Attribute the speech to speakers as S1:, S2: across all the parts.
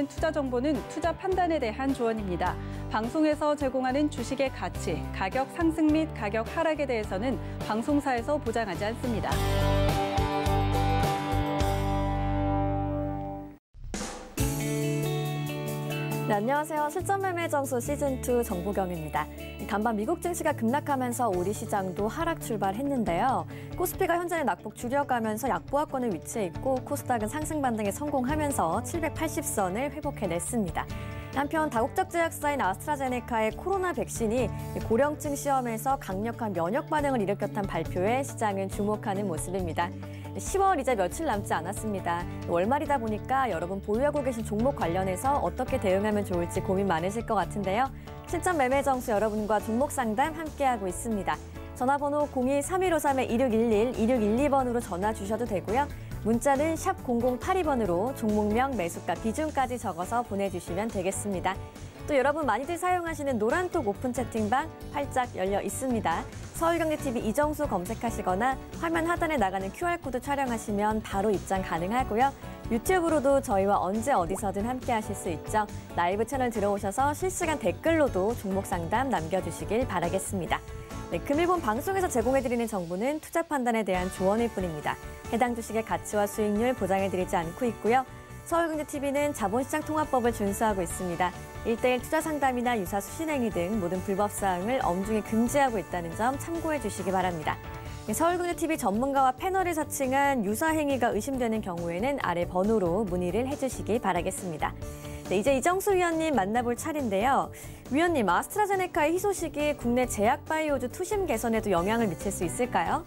S1: 있는 투자 정보는 투자 판단에 대한 조언입니다. 방송에서 제공하는 주식의 가치, 가격 상승 및 가격 하락에 대해서는 방송사에서 보장하지 않습니다. 네, 안녕하세요. 실전매매점수 시즌2 정보경입니다. 간밤 미국 증시가 급락하면서 우리 시장도 하락 출발했는데요. 코스피가 현재는 낙폭 줄여가면서 약보합권에 위치해 있고 코스닥은 상승 반등에 성공하면서 780선을 회복해냈습니다. 한편 다국적 제약사인 아스트라제네카의 코로나 백신이 고령층 시험에서 강력한 면역 반응을 일으켰다는 발표에 시장은 주목하는 모습입니다. 10월이자 며칠 남지 않았습니다. 월말이다 보니까 여러분 보유하고 계신 종목 관련해서 어떻게 대응하면 좋을지 고민 많으실 것 같은데요. 실전 매매 정수 여러분과 종목 상담 함께하고 있습니다. 전화번호 02-3153-2611, 2612번으로 전화 주셔도 되고요. 문자는 샵 0082번으로 종목명, 매수가, 비중까지 적어서 보내주시면 되겠습니다. 또 여러분 많이들 사용하시는 노란톡 오픈 채팅방 활짝 열려 있습니다. 서울경제TV 이정수 검색하시거나 화면 하단에 나가는 QR코드 촬영하시면 바로 입장 가능하고요. 유튜브로도 저희와 언제 어디서든 함께 하실 수 있죠. 라이브 채널 들어오셔서 실시간 댓글로도 종목 상담 남겨주시길 바라겠습니다. 네, 금일본 방송에서 제공해드리는 정보는 투자 판단에 대한 조언일 뿐입니다. 해당 주식의 가치와 수익률 보장해드리지 않고 있고요. 서울경제TV는 자본시장 통합법을 준수하고 있습니다. 1대1 투자 상담이나 유사 수신행위 등 모든 불법 사항을 엄중히 금지하고 있다는 점 참고해 주시기 바랍니다. 서울군의 TV 전문가와 패널을 사칭한 유사 행위가 의심되는 경우에는 아래 번호로 문의를 해주시기 바라겠습니다. 네, 이제 이정수 위원님 만나볼 차례인데요. 위원님, 아스트라제네카의 희소식이 국내 제약 바이오주 투심 개선에도 영향을 미칠 수 있을까요?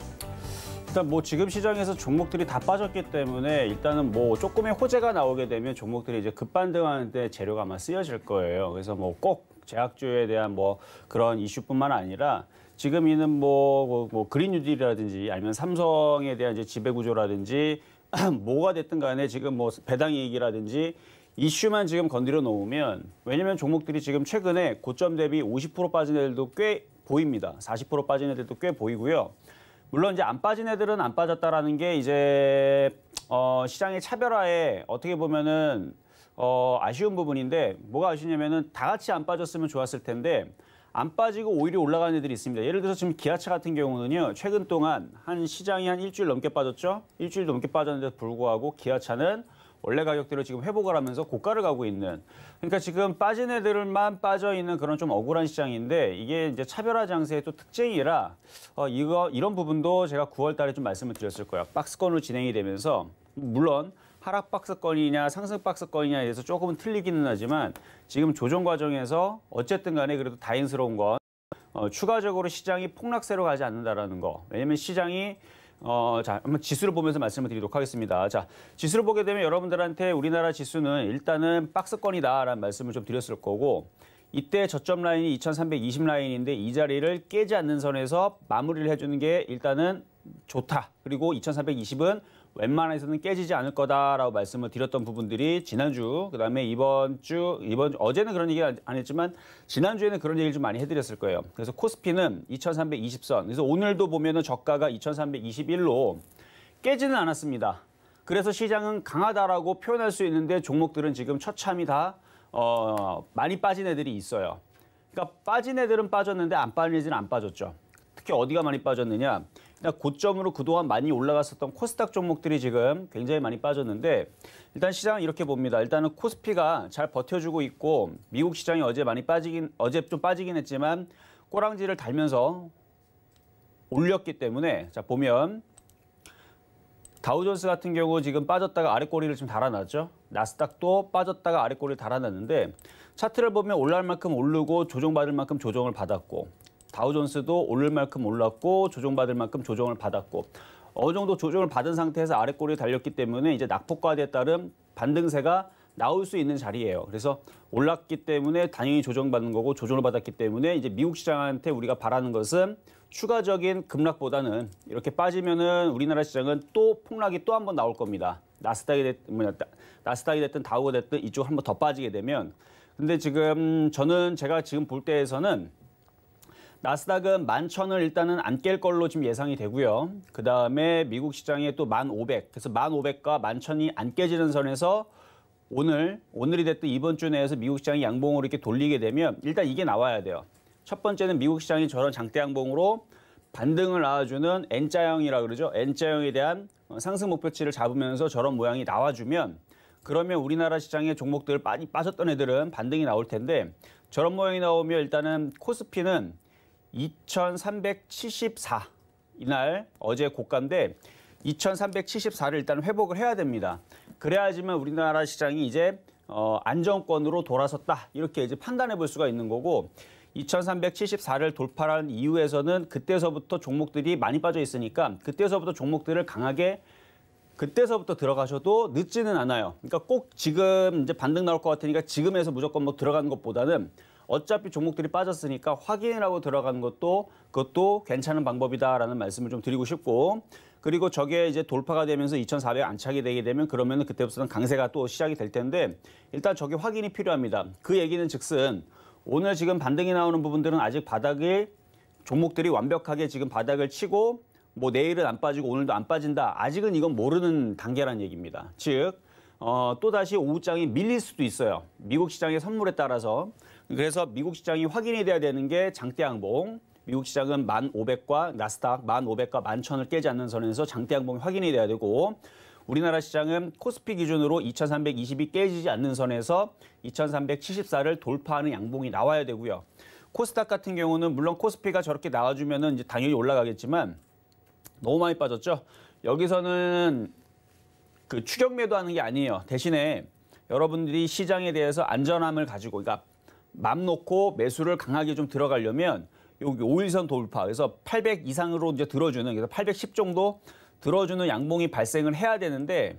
S2: 일단 뭐 지금 시장에서 종목들이 다 빠졌기 때문에 일단은 뭐 조금의 호재가 나오게 되면 종목들이 이제 급반등하는데 재료가 아마 쓰여질 거예요. 그래서 뭐 꼭 제약주에 대한 뭐 그런 이슈뿐만 아니라 지금 이는 뭐, 뭐, 뭐 그린 뉴딜이라든지 아니면 삼성에 대한 이제 지배 구조라든지 뭐가 됐든 간에 지금 뭐 배당 이익이라든지 이슈만 지금 건드려 놓으면 왜냐면 종목들이 지금 최근에 고점 대비 50% 빠진 애들도 꽤 보입니다. 40% 빠진 애들도 꽤 보이고요. 물론 이제 안 빠진 애들은 안 빠졌다라는 게 이제 어, 시장의 차별화에 어떻게 보면은 어, 아쉬운 부분인데 뭐가 아쉬냐면은 다 같이 안 빠졌으면 좋았을 텐데 안 빠지고 오히려 올라가는 애들이 있습니다. 예를 들어서 지금 기아차 같은 경우는요. 최근 동안 한 시장이 한 일주일 넘게 빠졌죠. 일주일 넘게 빠졌는데도 불구하고 기아차는 원래 가격대로 지금 회복을 하면서 고가를 가고 있는 그러니까 지금 빠진 애들만 빠져 있는 그런 좀 억울한 시장인데 이게 이제 차별화 장세의 또 특징이라 어, 이거 이런 부분도 제가 9월 달에 좀 말씀을 드렸을 거예요. 박스권으로 진행이 되면서 물론 하락 박스권이냐 상승 박스권이냐에 대해서 조금은 틀리기는 하지만 지금 조정 과정에서 어쨌든 간에 그래도 다행스러운 건 어, 추가적으로 시장이 폭락세로 가지 않는다라는 거. 왜냐면 시장이 어, 자, 한번 지수를 보면서 말씀을 드리도록 하겠습니다. 자, 지수를 보게 되면 여러분들한테 우리나라 지수는 일단은 박스권이다라는 말씀을 좀 드렸을 거고 이때 저점 라인이 2320 라인인데 이 자리를 깨지 않는 선에서 마무리를 해주는 게 일단은 좋다. 그리고 2320은 웬만해서는 깨지지 않을 거다라고 말씀을 드렸던 부분들이 지난주 그다음에 이번 주 이번 주, 어제는 그런 얘기 안 했지만 지난주에는 그런 얘기를 좀 많이 해드렸을 거예요. 그래서 코스피는 2,320선. 그래서 오늘도 보면은 저가가 2,321로 깨지는 않았습니다. 그래서 시장은 강하다라고 표현할 수 있는데 종목들은 지금 처참히 다 어, 많이 빠진 애들이 있어요. 그러니까 빠진 애들은 빠졌는데 안 빠진 애들은 안 빠졌죠. 특히 어디가 많이 빠졌느냐? 그러니까 고점으로 그동안 많이 올라갔었던 코스닥 종목들이 지금 굉장히 많이 빠졌는데 일단 시장 이렇게 봅니다. 일단은 코스피가 잘 버텨주고 있고 미국 시장이 어제 많이 빠지긴 어제 좀 빠지긴 했지만 꼬랑지를 달면서 올렸기 때문에 자 보면 다우존스 같은 경우 지금 빠졌다가 아래 꼬리를 좀 달아놨죠. 나스닥도 빠졌다가 아래 꼬리를 달아놨는데 차트를 보면 올라갈 만큼 오르고 조정받을 만큼 조정을 받았고 다우존스도 오를 만큼 올랐고 조정받을 만큼 조정을 받았고 어느 정도 조정을 받은 상태에서 아래 꼬리에 달렸기 때문에 이제 낙폭과에 따른 반등세가 나올 수 있는 자리예요. 그래서 올랐기 때문에 당연히 조정받는 거고 조정을 받았기 때문에 이제 미국 시장한테 우리가 바라는 것은 추가적인 급락보다는 이렇게 빠지면은 우리나라 시장은 또 폭락이 또 한번 나올 겁니다. 나스닥이 됐든 뭐냐, 나스닥이 됐든 다우가 됐든 이쪽 한번 더 빠지게 되면 근데 지금 저는 제가 지금 볼 때에서는 나스닥은 11,000을 일단은 안 깰 걸로 지금 예상이 되고요. 그 다음에 미국 시장에 또 1,500, 그래서 1,500과 11,000이 안 깨지는 선에서 오늘, 오늘이 됐든 이번 주 내에서 미국 시장이 양봉으로 이렇게 돌리게 되면 일단 이게 나와야 돼요. 첫 번째는 미국 시장이 저런 장대 양봉으로 반등을 나와주는 N자형이라 그러죠. N자형에 대한 상승 목표치를 잡으면서 저런 모양이 나와주면 그러면 우리나라 시장의 종목들 많이 빠졌던 애들은 반등이 나올 텐데 저런 모양이 나오면 일단은 코스피는 2,374. 이날 어제 고가인데 2,374를 일단 회복을 해야 됩니다. 그래야지만 우리나라 시장이 이제 어, 안정권으로 돌아섰다 이렇게 이제 판단해 볼 수가 있는 거고 2,374를 돌파한 이후에서는 그때서부터 종목들이 많이 빠져 있으니까 그때서부터 종목들을 강하게 그때서부터 들어가셔도 늦지는 않아요. 그러니까 꼭 지금 이제 반등 나올 것 같으니까 지금에서 무조건 뭐 들어가는 것보다는 어차피 종목들이 빠졌으니까 확인하고 들어가는 것도 그것도 괜찮은 방법이다라는 말씀을 좀 드리고 싶고 그리고 저게 이제 돌파가 되면서 2,400 안착이 되게 되면 그러면 은 그때부터는 강세가 또 시작이 될 텐데 일단 저게 확인이 필요합니다. 그 얘기는 즉슨 오늘 지금 반등이 나오는 부분들은 아직 바닥이 종목들이 완벽하게 지금 바닥을 치고 뭐 내일은 안 빠지고 오늘도 안 빠진다. 아직은 이건 모르는 단계라는 얘기입니다. 즉, 어, 또다시 오후장이 밀릴 수도 있어요. 미국 시장의 선물에 따라서. 그래서 미국 시장이 확인이 돼야 되는 게 장대 양봉. 미국 시장은 1,500과 나스닥 1,500과 만1 0 0 0을 깨지 않는 선에서 장대 양봉이 확인이 돼야 되고 우리나라 시장은 코스피 기준으로 2,320이 깨지지 않는 선에서 2,374를 돌파하는 양봉이 나와야 되고요. 코스닥 같은 경우는 물론 코스피가 저렇게 나와주면 이제 당연히 올라가겠지만 너무 많이 빠졌죠. 여기서는 그 추격 매도하는 게 아니에요. 대신에 여러분들이 시장에 대해서 안전함을 가지고, 그러니까 맘 놓고 매수를 강하게 좀 들어가려면 여기 5일선 돌파 그래서 800 이상으로 이제 들어주는 그래서 810 정도 들어주는 양봉이 발생을 해야 되는데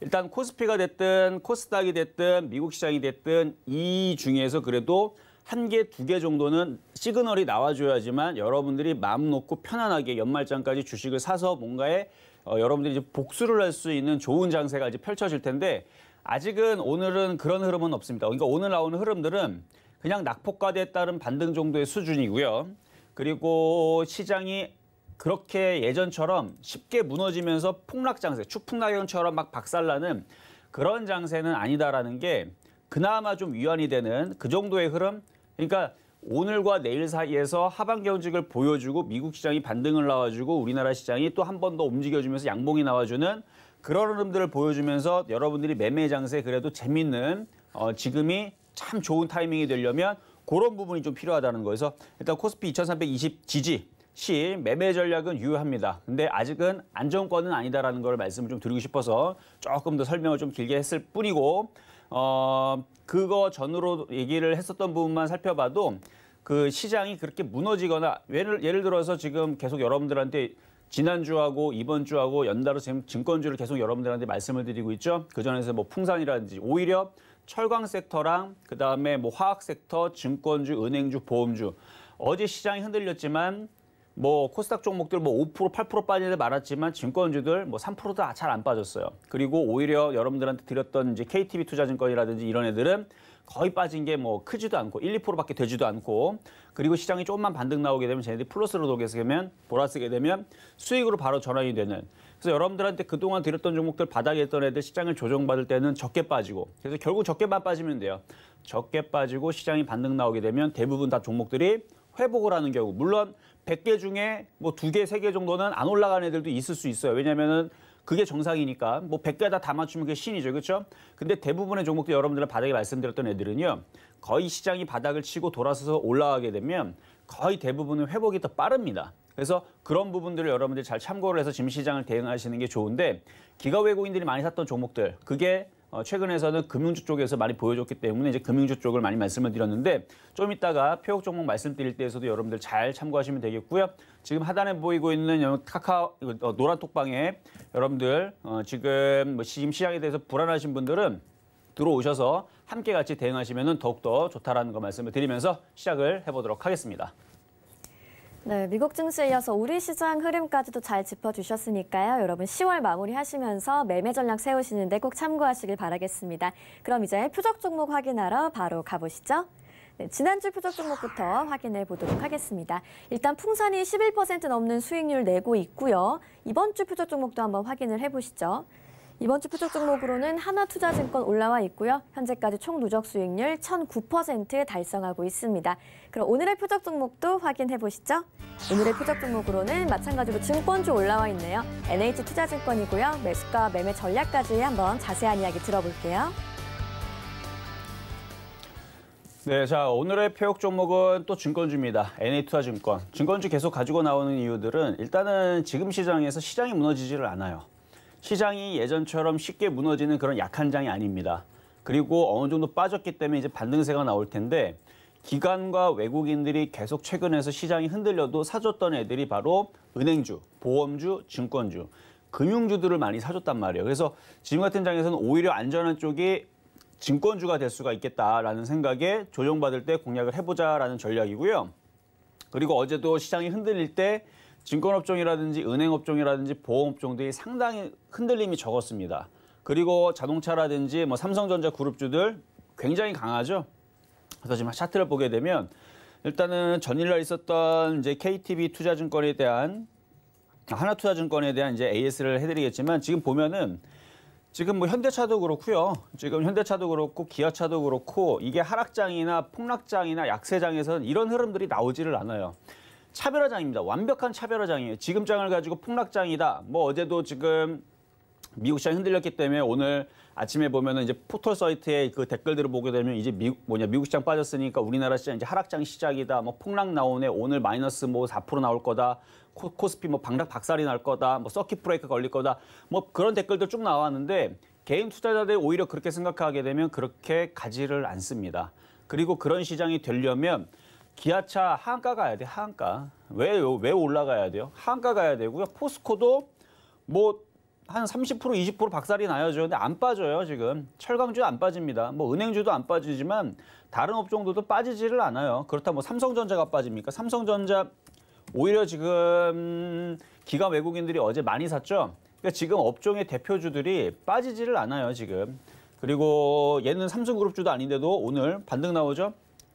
S2: 일단 코스피가 됐든 코스닥이 됐든 미국 시장이 됐든 이 중에서 그래도 한 개, 두 개 정도는 시그널이 나와줘야지만 여러분들이 마음 놓고 편안하게 연말장까지 주식을 사서 뭔가에 어, 여러분들이 이제 복수를 할 수 있는 좋은 장세가 이제 펼쳐질 텐데 아직은 오늘은 그런 흐름은 없습니다. 그러니까 오늘 나오는 흐름들은 그냥 낙폭과대에 따른 반등 정도의 수준이고요. 그리고 시장이 그렇게 예전처럼 쉽게 무너지면서 폭락 장세, 추풍낙엽처럼 막 박살나는 그런 장세는 아니다라는 게 그나마 좀 위안이 되는 그 정도의 흐름. 그러니까 오늘과 내일 사이에서 하반 기 경직을 보여주고 미국 시장이 반등을 나와주고 우리나라 시장이 또 한 번 더 움직여주면서 양봉이 나와주는 그런 흐름들을 보여주면서 여러분들이 매매 장세 그래도 재밌는 어, 지금이 참 좋은 타이밍이 되려면 그런 부분이 좀 필요하다는 거에서 일단 코스피 2320 지지 시 매매 전략은 유효합니다. 근데 아직은 안정권은 아니다라는 걸 말씀을 좀 드리고 싶어서 조금 더 설명을 좀 길게 했을 뿐이고 어 그거 전으로 얘기를 했었던 부분만 살펴봐도 그 시장이 그렇게 무너지거나 예를, 예를 들어서 지금 계속 여러분들한테 지난주하고 이번 주하고 연달아 지 증권주를 계속 여러분들한테 말씀을 드리고 있죠. 그전에서 뭐 풍산이라든지 오히려 철강 섹터랑 그다음에 뭐 화학 섹터, 증권주, 은행주, 보험주. 어제 시장이 흔들렸지만 뭐 코스닥 종목들 뭐 5% 8% 빠지는 데말았지만 증권주들 뭐 3%도 잘 안 빠졌어요. 그리고 오히려 여러분들한테 드렸던 이제 KTB 투자증권이라든지 이런 애들은 거의 빠진 게 뭐 크지도 않고 1, 2%밖에 되지도 않고 그리고 시장이 조금만 반등 나오게 되면 쟤네들이 플러스로 돌게 되면 돌아쓰게 되면 수익으로 바로 전환이 되는 그래서 여러분들한테 그동안 드렸던 종목들 바닥에 있던 애들 시장을 조정받을 때는 적게 빠지고 그래서 결국 적게만 빠지면 돼요. 적게 빠지고 시장이 반등 나오게 되면 대부분 다 종목들이 회복을 하는 경우 물론 100개 중에 뭐 2개, 3개 정도는 안 올라간 애들도 있을 수 있어요. 왜냐면은 그게 정상이니까 뭐 100개 다 담아주면 그게 신이죠. 그렇죠? 근데 대부분의 종목들 여러분들 바닥에 말씀드렸던 애들은요. 거의 시장이 바닥을 치고 돌아서서 올라가게 되면 거의 대부분은 회복이 더 빠릅니다. 그래서 그런 부분들을 여러분들이 잘 참고를 해서 지금 시장을 대응하시는 게 좋은데 기가 외국인들이 많이 샀던 종목들 그게 어, 최근에서는 금융주 쪽에서 많이 보여줬기 때문에 이제 금융주 쪽을 많이 말씀을 드렸는데 좀 이따가 표적 종목 말씀드릴 때에서도 여러분들 잘 참고하시면 되겠고요. 지금 하단에 보이고 있는 카카오 어, 노란 톡방에 여러분들 어, 지금 뭐 지금 시장에 대해서 불안하신 분들은 들어오셔서 함께 같이 대응하시면 더욱더 좋다라는 거 말씀을 드리면서 시작을 해보도록 하겠습니다.
S1: 네, 미국 증시에 이어서 우리 시장 흐름까지도 잘 짚어주셨으니까요. 여러분 10월 마무리하시면서 매매 전략 세우시는데 꼭 참고하시길 바라겠습니다. 그럼 이제 표적 종목 확인하러 바로 가보시죠. 네, 지난주 표적 종목부터 확인해 보도록 하겠습니다. 일단 풍선이11% 넘는 수익률 내고 있고요. 이번 주 표적 종목도 한번 확인을 해보시죠. 이번 주 표적 종목으로는 하나투자증권 올라와 있고요. 현재까지 총 누적 수익률 1,009% 달성하고 있습니다. 그럼 오늘의 표적 종목도 확인해 보시죠. 오늘의 표적 종목으로는 마찬가지로 증권주 올라와 있네요. NH투자증권이고요. 매수가 매매 전략까지 한번 자세한 이야기 들어볼게요.
S2: 네, 자 오늘의 표적 종목은 또 증권주입니다. NH투자증권. 증권주 계속 가지고 나오는 이유들은 일단은 지금 시장에서 시장이 무너지지를 않아요. 시장이 예전처럼 쉽게 무너지는 그런 약한 장이 아닙니다. 그리고 어느 정도 빠졌기 때문에 이제 반등세가 나올 텐데 기관과 외국인들이 계속 최근에서 시장이 흔들려도 사줬던 애들이 바로 은행주, 보험주, 증권주, 금융주들을 많이 사줬단 말이에요. 그래서 지금 같은 장에서는 오히려 안전한 쪽이 증권주가 될 수가 있겠다라는 생각에 조정받을 때 공략을 해보자라는 전략이고요. 그리고 어제도 시장이 흔들릴 때 증권업종이라든지 은행업종이라든지 보험업종들이 상당히 흔들림이 적었습니다. 그리고 자동차라든지 뭐 삼성전자 그룹주들 굉장히 강하죠. 그래서 지금 차트를 보게 되면 일단은 전일날 있었던 이제 KTB 투자증권에 대한 하나투자증권에 대한 이제 AS를 해드리겠지만 지금 보면은 지금 뭐 현대차도 그렇고요. 지금 현대차도 그렇고 기아차도 그렇고 이게 하락장이나 폭락장이나 약세장에서는 이런 흐름들이 나오지를 않아요. 차별화장입니다. 완벽한 차별화장이에요. 지금 장을 가지고 폭락장이다. 뭐 어제도 지금 미국 시장 흔들렸기 때문에 오늘 아침에 보면은 이제 포털 사이트에 그 댓글들을 보게 되면 이제 미국 뭐냐 미국 시장 빠졌으니까 우리나라 시장 이제 하락장 시작이다. 뭐 폭락 나오네. 오늘 마이너스 뭐 4% 나올 거다. 코, 스피뭐 방락 박살이 날 거다. 뭐 서킷 브레이크 걸릴 거다. 뭐 그런 댓글들 쭉 나왔는데 개인 투자자들이 오히려 그렇게 생각하게 되면 그렇게 가지를 않습니다. 그리고 그런 시장이 되려면 기아차 하한가 가야 돼, 하한가. 왜, 왜 올라가야 돼요? 하한가 가야 되고요. 포스코도 뭐 한 30%, 20% 박살이 나야죠. 근데 안 빠져요, 지금. 철강주 안 빠집니다. 뭐 은행주도 안 빠지지만 다른 업종들도 빠지지를 않아요. 그렇다고 뭐 삼성전자가 빠집니까? 삼성전자 오히려 지금 기가 외국인들이 어제 많이 샀죠. 그러니까 지금 업종의 대표주들이 빠지지를 않아요, 지금. 그리고 얘는 삼성그룹주도 아닌데도 오늘 반등 나오죠.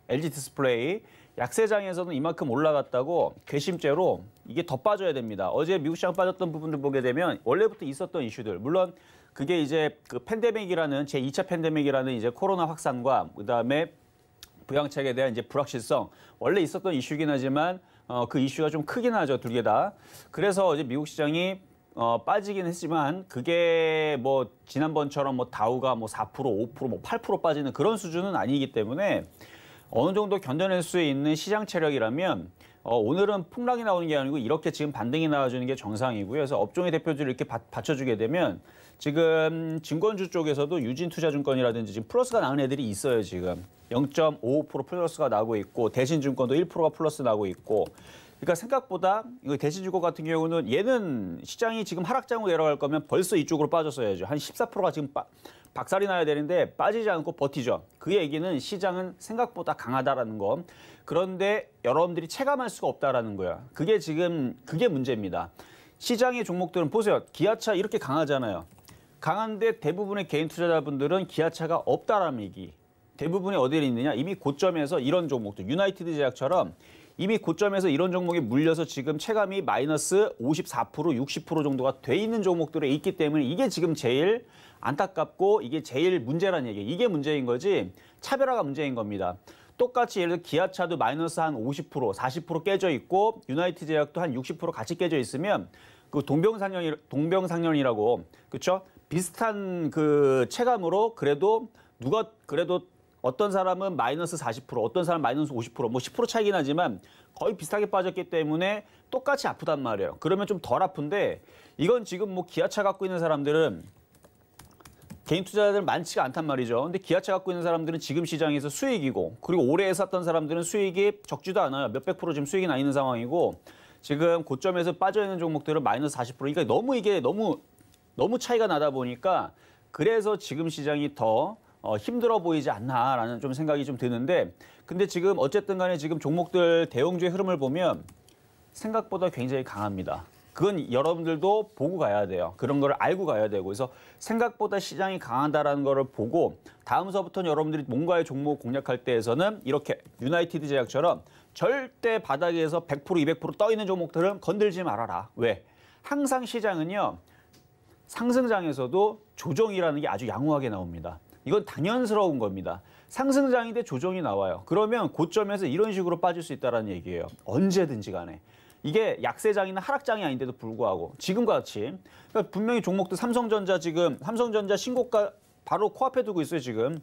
S2: LG 디스플레이 약세장에서는 이만큼 올라갔다고 괘씸죄로 이게 더 빠져야 됩니다. 어제 미국 시장 빠졌던 부분들 보게 되면 원래부터 있었던 이슈들 물론 그게 이제 그 팬데믹이라는 제 2차 팬데믹이라는 이제 코로나 확산과 그다음에 부양책에 대한 이제 불확실성 원래 있었던 이슈긴 하지만 어, 그 이슈가 좀 크긴 하죠 두개 다. 그래서 어제 미국 시장이 어, 빠지긴 했지만 그게 뭐 지난번처럼 뭐 다우가 뭐 4% 5%뭐 8% 빠지는 그런 수준은 아니기 때문에 어느 정도 견뎌낼 수 있는 시장 체력이라면 어, 오늘은 폭락이 나오는 게 아니고 이렇게 지금 반등이 나와주는 게 정상이고요. 그래서 업종의 대표주를 이렇게 받, 받쳐주게 되면 지금 증권주 쪽에서도 유진투자증권이라든지 지금 플러스가 나는 애들이 있어요. 지금 0.55% 플러스가 나고 있고 대신증권도 1%가 플러스 나고 있고 그러니까 생각보다 이거 대신주고 같은 경우는 얘는 시장이 지금 하락장으로 내려갈 거면 벌써 이쪽으로 빠졌어야죠. 한 14%가 지금 빠, 박살이 나야 되는데 빠지지 않고 버티죠. 그 얘기는 시장은 생각보다 강하다라는 거. 그런데 여러분들이 체감할 수가 없다라는 거야. 그게 지금 그게 문제입니다. 시장의 종목들은 보세요. 기아차 이렇게 강하잖아요. 강한데 대부분의 개인 투자자분들은 기아차가 없다라는 얘기. 대부분이 어디에 있느냐? 이미 고점에서 이런 종목들, 유나이티드 제약처럼 이미 고점에서 이런 종목이 물려서 지금 체감이 마이너스 54%, 60% 정도가 돼 있는 종목들에 있기 때문에 이게 지금 제일 안타깝고 이게 제일 문제라는 얘기. 예요 이게 문제인 거지 차별화가 문제인 겁니다. 똑같이 예를 들어 기아차도 마이너스 한 50%, 40% 깨져 있고 유나이티 제약도 한 60% 같이 깨져 있으면 그 동병상련이 동병상련이라고 그렇죠? 비슷한 그 체감으로 그래도 누가 그래도 어떤 사람은 마이너스 40%, 어떤 사람 마이너스 50%, 뭐 10% 차이긴 하지만 거의 비슷하게 빠졌기 때문에 똑같이 아프단 말이에요. 그러면 좀 덜 아픈데 이건 지금 뭐 기아차 갖고 있는 사람들은 개인 투자자들 많지가 않단 말이죠. 근데 기아차 갖고 있는 사람들은 지금 시장에서 수익이고 그리고 올해 샀던 사람들은 수익이 적지도 않아요. 몇백 프로 지금 수익이 나 있는 상황이고 지금 고점에서 빠져 있는 종목들은 마이너스 40% 그러니까 너무 이게 너무 너무 차이가 나다 보니까 그래서 지금 시장이 더 어, 힘들어 보이지 않나라는 좀 생각이 좀 드는데 근데 지금 어쨌든 간에 지금 종목들 대형주의 흐름을 보면 생각보다 굉장히 강합니다. 그건 여러분들도 보고 가야 돼요. 그런 걸 알고 가야 되고 그래서 생각보다 시장이 강하다라는 거를 보고 다음서부터는 여러분들이 뭔가의 종목 공략할 때에서는 이렇게 유나이티드 제약처럼 절대 바닥에서 100% 200%떠 있는 종목들은 건들지 말아라. 왜? 항상 시장은요. 상승장에서도 조정이라는 게 아주 양호하게 나옵니다. 이건 당연스러운 겁니다. 상승장인데 조정이 나와요. 그러면 고점에서 이런 식으로 빠질 수 있다는 얘기예요. 언제든지 간에. 이게 약세장이나 하락장이 아닌데도 불구하고 지금과 같이 그러니까 분명히 종목도 삼성전자 지금 삼성전자 신고가 바로 코앞에 두고 있어요 지금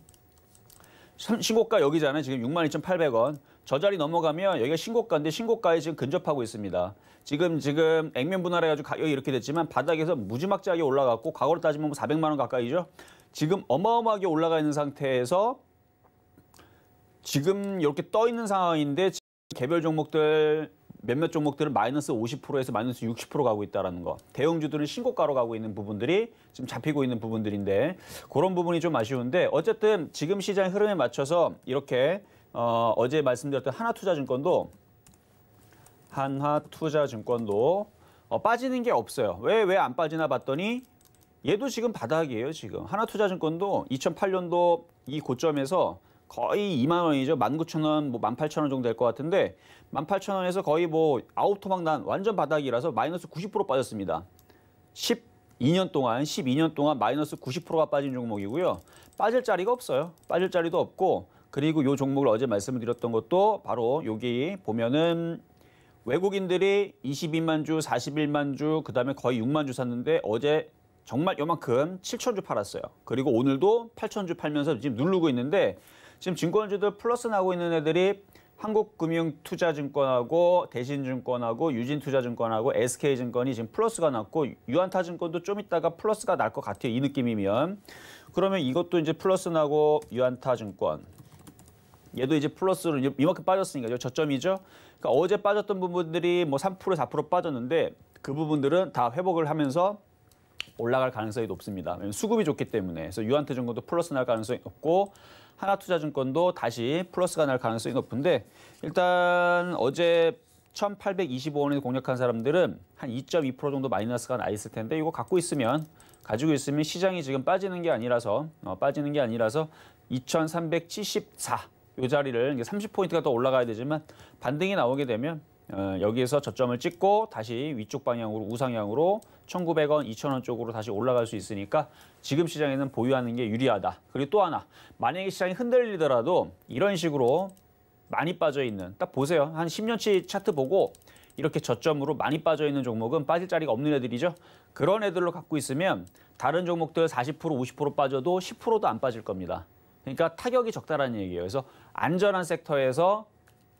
S2: 신고가 여기잖아요 지금 62,800원 저 자리 넘어가면 여기가 신고가인데 신고가에 지금 근접하고 있습니다. 지금 지금 액면 분할해가지고 가격이 이렇게 됐지만 바닥에서 무지막지하게 올라갔고 과거로 따지면 뭐 400만 원 가까이죠. 지금 어마어마하게 올라가 있는 상태에서 지금 이렇게 떠 있는 상황인데 개별 종목들 몇몇 종목들은 마이너스 50%에서 마이너스 60% 가고 있다는 라라 거. 대형주들은 신고가로 가고 있는 부분들이 지금 잡히고 있는 부분들인데 그런 부분이 좀 아쉬운데 어쨌든 지금 시장 흐름에 맞춰서 이렇게 어, 어제 말씀드렸던 하나투자증권도 한화투자증권도 어, 빠지는 게 없어요. 왜 왜 안 빠지나 봤더니 얘도 지금 바닥이에요. 지금 하나투자증권도 2008년도 이 고점에서 거의 2만 원이죠. 19,000원, 뭐 18,000원 정도 될 것 같은데 18,000원에서 거의 뭐 아홉 토막 난 완전 바닥이라서 마이너스 90% 빠졌습니다. 12년 동안 12년 동안 마이너스 90%가 빠진 종목이고요. 빠질 자리가 없어요. 빠질 자리도 없고 그리고 요 종목을 어제 말씀을 드렸던 것도 바로 여기 보면은 외국인들이 22만 주, 41만 주, 그다음에 거의 6만 주 샀는데 어제 정말 요만큼 7천 주 팔았어요. 그리고 오늘도 8천 주 팔면서 지금 누르고 있는데 지금 증권주들 플러스 나고 있는 애들이 한국금융투자증권하고 대신증권하고 유진투자증권하고 SK증권이 지금 플러스가 났고 유한타증권도 좀 있다가 플러스가 날 것 같아요. 이 느낌이면. 그러면 이것도 이제 플러스 나고 유한타증권. 얘도 이제 플러스로 이만큼 빠졌으니까 저점이죠. 그러니까 어제 빠졌던 부분들이 뭐 3% 4% 빠졌는데 그 부분들은 다 회복을 하면서 올라갈 가능성이 높습니다. 수급이 좋기 때문에 그래서 유한타증권도 플러스 날 가능성이 없고 하나투자증권도 다시 플러스가 날 가능성이 높은데 일단 어제 1,825원에 공략한 사람들은 한 2.2% 정도 마이너스가 나 있을 텐데 이거 갖고 있으면 가지고 있으면 시장이 지금 빠지는 게 아니라서 어, 빠지는 게 아니라서 2,374요 자리를 이제 30포인트가 더 올라가야 되지만 반등이 나오게 되면 어, 여기에서 저점을 찍고 다시 위쪽 방향으로 우상향으로 1,900원, 2,000원 쪽으로 다시 올라갈 수 있으니까 지금 시장에는 보유하는 게 유리하다. 그리고 또 하나, 만약에 시장이 흔들리더라도 이런 식으로 많이 빠져 있는 딱 보세요. 한 10년치 차트 보고 이렇게 저점으로 많이 빠져 있는 종목은 빠질 자리가 없는 애들이죠. 그런 애들로 갖고 있으면 다른 종목들 40% 50% 빠져도 10%도 안 빠질 겁니다. 그러니까 타격이 적다라는 얘기예요. 그래서 안전한 섹터에서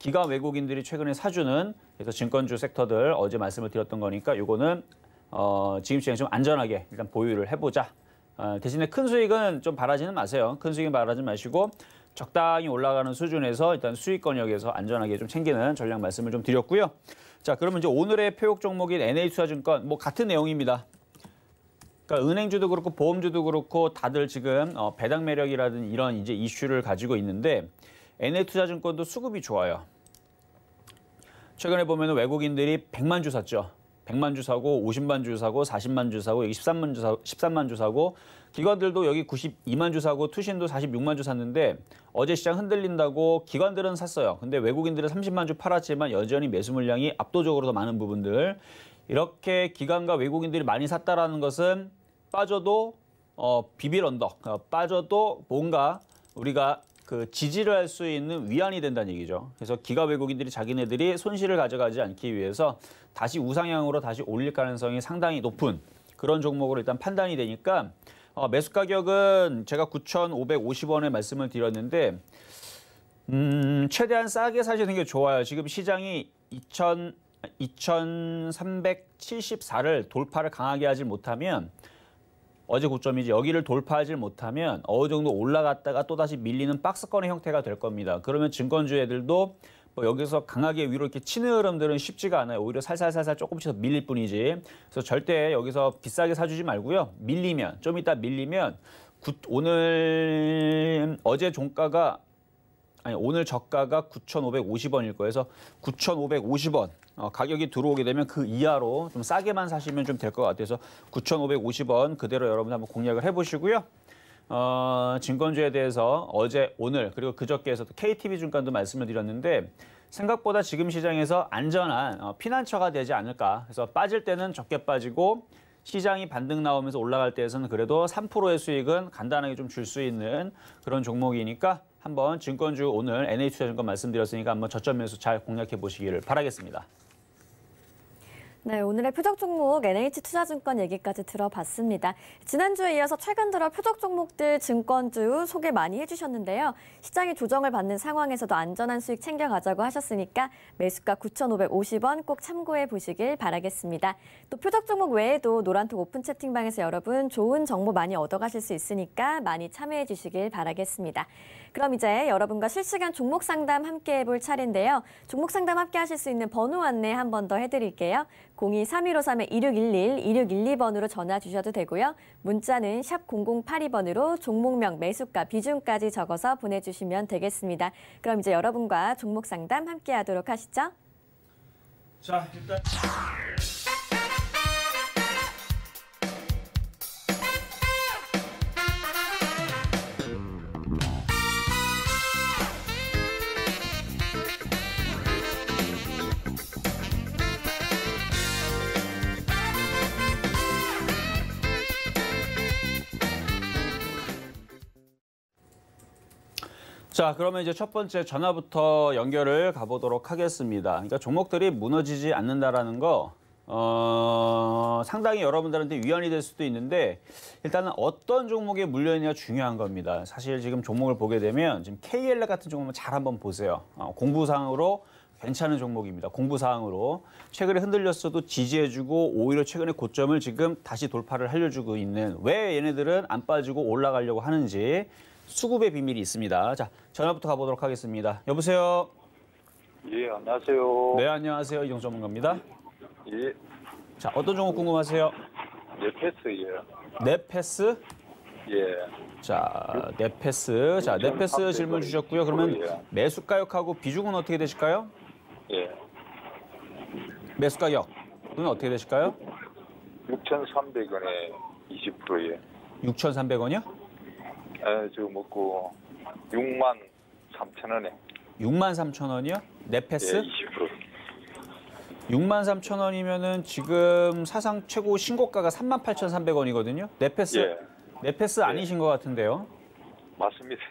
S2: 기가 외국인들이 최근에 사주는 그래서 증권주 섹터들 어제 말씀을 드렸던 거니까 요거는 어, 지금 시장에 좀 안전하게 일단 보유를 해보자. 어, 대신에 큰 수익은 좀 바라지는 마세요. 큰 수익은 바라지 마시고 적당히 올라가는 수준에서 일단 수익권 역에서 안전하게 좀 챙기는 전략 말씀을 좀 드렸고요. 자, 그러면 이제 오늘의 표육 종목인 NH투자증권 뭐 같은 내용입니다. 그러니까 은행주도 그렇고 보험주도 그렇고 다들 지금 어, 배당 매력이라든 이런 이제 이슈를 가지고 있는데 n a 투자증권도 수급이 좋아요. 최근에 보면 외국인들이 100만 주 샀죠. 100만 주 사고 50만 주 사고 40만 주 사고 여기 13만 주 사고 13만 주 사고 기관들도 여기 92만 주 사고 투신도 46만 주 샀는데 어제 시장 흔들린다고 기관들은 샀어요. 근데 외국인들은 30만 주 팔았지만 여전히 매수 물량이 압도적으로 더 많은 부분들 이렇게 기관과 외국인들이 많이 샀다라는 것은 빠져도 어, 비빌 언덕 어, 빠져도 뭔가 우리가 그 지지를 할 수 있는 위안이 된다는 얘기죠. 그래서 기가 외국인들이 자기네들이 손실을 가져가지 않기 위해서 다시 우상향으로 다시 올릴 가능성이 상당히 높은 그런 종목으로 일단 판단이 되니까 어, 매수 가격은 제가 9,550원에 말씀을 드렸는데 음, 최대한 싸게 사시는 게 좋아요. 지금 시장이 2,000 2,374를 돌파를 강하게 하지 못하면 어제 고점이지 여기를 돌파하지 못하면 어느 정도 올라갔다가 또다시 밀리는 박스권의 형태가 될 겁니다. 그러면 증권주 애들도 뭐 여기서 강하게 위로 이렇게 치는 흐름들은 쉽지가 않아요. 오히려 살살살살 조금씩 더 밀릴 뿐이지. 그래서 절대 여기서 비싸게 사주지 말고요. 밀리면 좀 이따 밀리면 구, 오늘 어제 종가가 아니 오늘 저가가 9,550원일 거예요. 그래서 9,550원 어, 가격이 들어오게 되면 그 이하로 좀 싸게만 사시면 좀 될 것 같아서 9,550원 그대로 여러분 한번 공략을 해보시고요. 어, 증권주에 대해서 어제, 오늘 그리고 그저께에서도 KTV 중간도 말씀을 드렸는데 생각보다 지금 시장에서 안전한 어, 피난처가 되지 않을까. 그래서 빠질 때는 적게 빠지고 시장이 반등 나오면서 올라갈 때에서는 그래도 3%의 수익은 간단하게 좀 줄 수 있는 그런 종목이니까 한번 증권주 오늘 NH투자증권 말씀드렸으니까 한번 저점 매수 잘 공략해 보시기를 바라겠습니다.
S1: 네, 오늘의 표적 종목 NH 투자증권 얘기까지 들어봤습니다. 지난주에 이어서 최근 들어 표적 종목들 증권주 소개 많이 해주셨는데요. 시장이 조정을 받는 상황에서도 안전한 수익 챙겨가자고 하셨으니까 매수가 9,550원 꼭 참고해 보시길 바라겠습니다. 또 표적 종목 외에도 노란톡 오픈 채팅방에서 여러분 좋은 정보 많이 얻어가실 수 있으니까 많이 참여해 주시길 바라겠습니다. 그럼 이제 여러분과 실시간 종목 상담 함께 해볼 차례인데요. 종목 상담 함께 하실 수 있는 번호 안내 한 번 더 해드릴게요. 02-3153-2611, 2612번으로 전화 주셔도 되고요. 문자는 샵 0082번으로 종목명, 매수가, 비중까지 적어서 보내주시면 되겠습니다. 그럼 이제 여러분과 종목 상담 함께 하도록 하시죠.
S3: 자, 일단...
S2: 자, 그러면 이제 첫 번째 전화부터 연결을 가보도록 하겠습니다. 그러니까 종목들이 무너지지 않는다라는 거 어, 상당히 여러분들한테 위안이 될 수도 있는데 일단은 어떤 종목에 물려있냐 중요한 겁니다. 사실 지금 종목을 보게 되면 지금 KLR 같은 종목을잘 한번 보세요. 어, 공부상으로 괜찮은 종목입니다. 공부상으로 최근에 흔들렸어도 지지해주고 오히려 최근에 고점을 지금 다시 돌파를 하려주고 있는 왜 얘네들은 안 빠지고 올라가려고 하는지 수급의 비밀이 있습니다. 자, 전화부터 가보도록 하겠습니다. 여보세요.
S3: 예, 안녕하세요.
S2: 네, 안녕하세요. 이종 전문가입니다. 예. 자, 어떤 종목 궁금하세요?
S3: 네패스예요.
S2: 네패스?
S3: 예.
S2: 자, 네패스. 자, 네패스 질문 주셨고요. 그러면 예. 매수 가격하고 비중은 어떻게 되실까요? 예. 매수 가격은 어떻게 되실까요?
S3: 6,300원에 20%예.
S2: 6,300원이요?
S3: 에, 지금 먹고 6만 3천 원에.
S2: 6만 3천 원이요?
S3: 네패스? 예, 20%.
S2: 6만 3천 원이면은 지금 사상 최고 신고가가 3만 8,300원이거든요. 네패스? 예. 네패스 예. 아니신 것 같은데요? 맞습니다.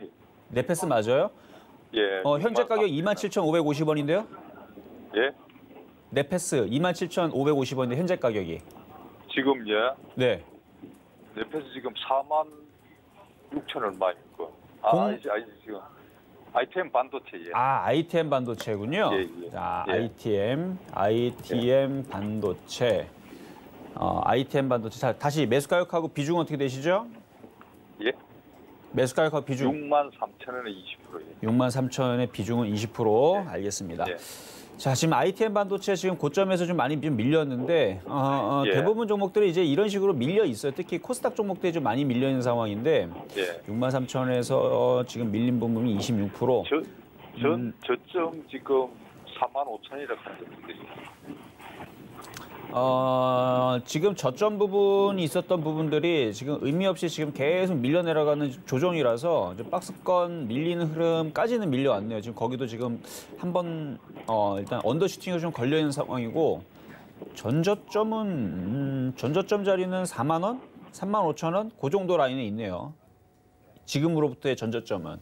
S2: 네패스 맞아요?
S3: 예. 어, 현재
S2: 가격 27,550원인데요? 예. 네패스 27,550원인데 현재 가격이. 지금 예. 네.
S3: 네패스 지금 4만 6천 얼마입니 그, 아, 공... 아니, 아니, 지금 ITM 반도체. 예. 아,
S2: ITM 반도체군요. 예, 예. 자, 예. ITM, ITM 예. 반도체. 어, ITM 반도체. 자, 다시 매수 가격하고 비중 어떻게 되시죠? 예. 매수 가격하 비중
S3: 6만 3천 원에 20%.
S2: 예. 6만 3천 원의 비중은 20%. 예. 알겠습니다. 예. 자 지금 ITM 반도체 지금 고점에서 좀 많이 좀 밀렸는데 어, 어, 어, 예. 대부분 종목들이 이제 이런 식으로 밀려 있어요. 특히 코스닥 종목들이 좀 많이 밀려 있는 상황인데 예. 6만 3천에서 어, 지금 밀린 부분이 26%. 저,
S3: 저, 음, 저점 지금 4만 5천이라고 하는데
S2: 어, 지금 저점 부분이 있었던 부분들이 지금 의미 없이 지금 계속 밀려 내려가는 조정이라서 박스권 밀리는 흐름까지는 밀려왔네요. 지금 거기도 지금 한번 어, 일단 언더슈팅이 좀 걸려 있는 상황이고 전저점은 음, 전저점 자리는 4만 원, 3만 5천 원, 그 정도 라인에 있네요. 지금으로부터의 전저점은.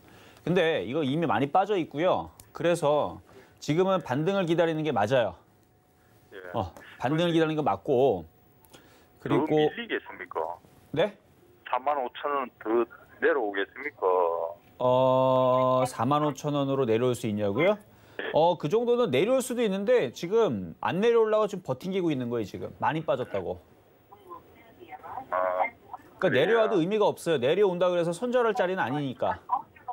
S2: 근데 이거 이미 많이 빠져 있고요. 그래서 지금은 반등을 기다리는 게 맞아요. 어, 반등기라는 게 맞고 그리고 더
S3: 밀리겠습니까? 네? 4만 5천 원 더 내려오겠습니까?
S2: 어, 4만 5천 원으로 내려올 수 있냐고요? 네. 어, 그 정도는 내려올 수도 있는데 지금 안 내려올라고 지금 버틴기고 있는 거예요, 지금. 많이 빠졌다고. 아, 그러니까 내려와도 의미가 없어요. 내려온다 그래서 손절할 자리는 아니니까.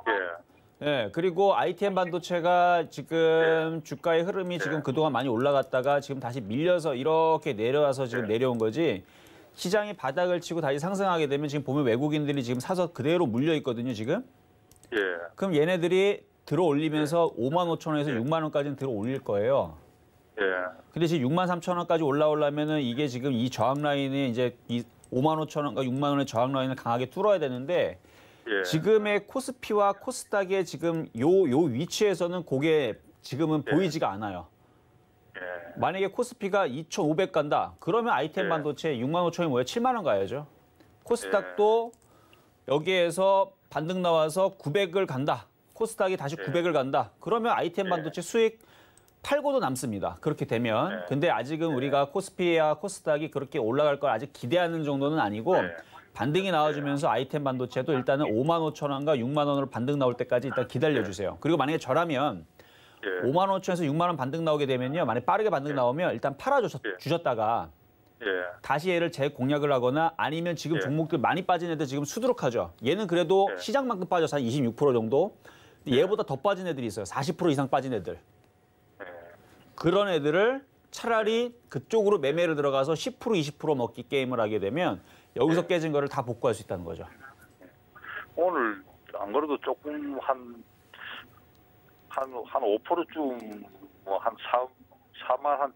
S2: 예. 네, 그리고 ITM 반도체가 지금 주가의 흐름이 네. 지금 그동안 많이 올라갔다가 지금 다시 밀려서 이렇게 내려와서 지금 네. 내려온 거지 시장이 바닥을 치고 다시 상승하게 되면 지금 보면 외국인들이 지금 사서 그대로 물려 있거든요, 지금. 예. 그럼 얘네들이 들어 올리면서 예. 5만 5천 원에서 예. 6만 원까지는 들어 올릴 거예요. 예. 근데 지금 6만 3천 원까지 올라오려면은 이게 지금 이 저항 라인이 이제 이 5만 5천 원과 6만 원의 저항 라인을 강하게 뚫어야 되는데 예. 지금의 코스피와 코스닥의 지금 요, 요 위치에서는 고게 지금은 예. 보이지가 않아요. 예. 만약에 코스피가 2,500 간다. 그러면 아이템 반도체 예. 6만 5천이 뭐예요? 7만 원 가야죠. 코스닥도 예. 여기에서 반등 나와서 900을 간다. 코스닥이 다시 900을 간다. 그러면 아이템 반도체 수익 팔고도 남습니다. 그렇게 되면. 근데 아직은 우리가 코스피와 코스닥이 그렇게 올라갈 걸 아직 기대하는 정도는 아니고 반등이 나와주면서 아이템 반도체도 일단은 5만 5천 원과 6만 원으로 반등 나올 때까지 일단 기다려주세요. 예. 그리고 만약에 저라면 예. 5만 5천에서 6만 원 반등 나오게 되면요. 만약 에 빠르게 반등 예. 나오면 일단 팔아주셨다가 예. 다시 얘를 재공략을 하거나 아니면 지금 종목들 많이 빠진 애들 지금 수두룩하죠. 얘는 그래도 시장만큼 빠져서 한 26% 정도. 얘보다 더 빠진 애들이 있어요. 40% 이상 빠진 애들. 그런 애들을 차라리 그쪽으로 매매를 들어가서 10% 20% 먹기 게임을 하게 되면 여기서 네. 깨진 거를 다 복구할 수 있다는 거죠.
S3: 오늘 안 그래도 조금 한 한 한 5%쯤 뭐 한 4, 만한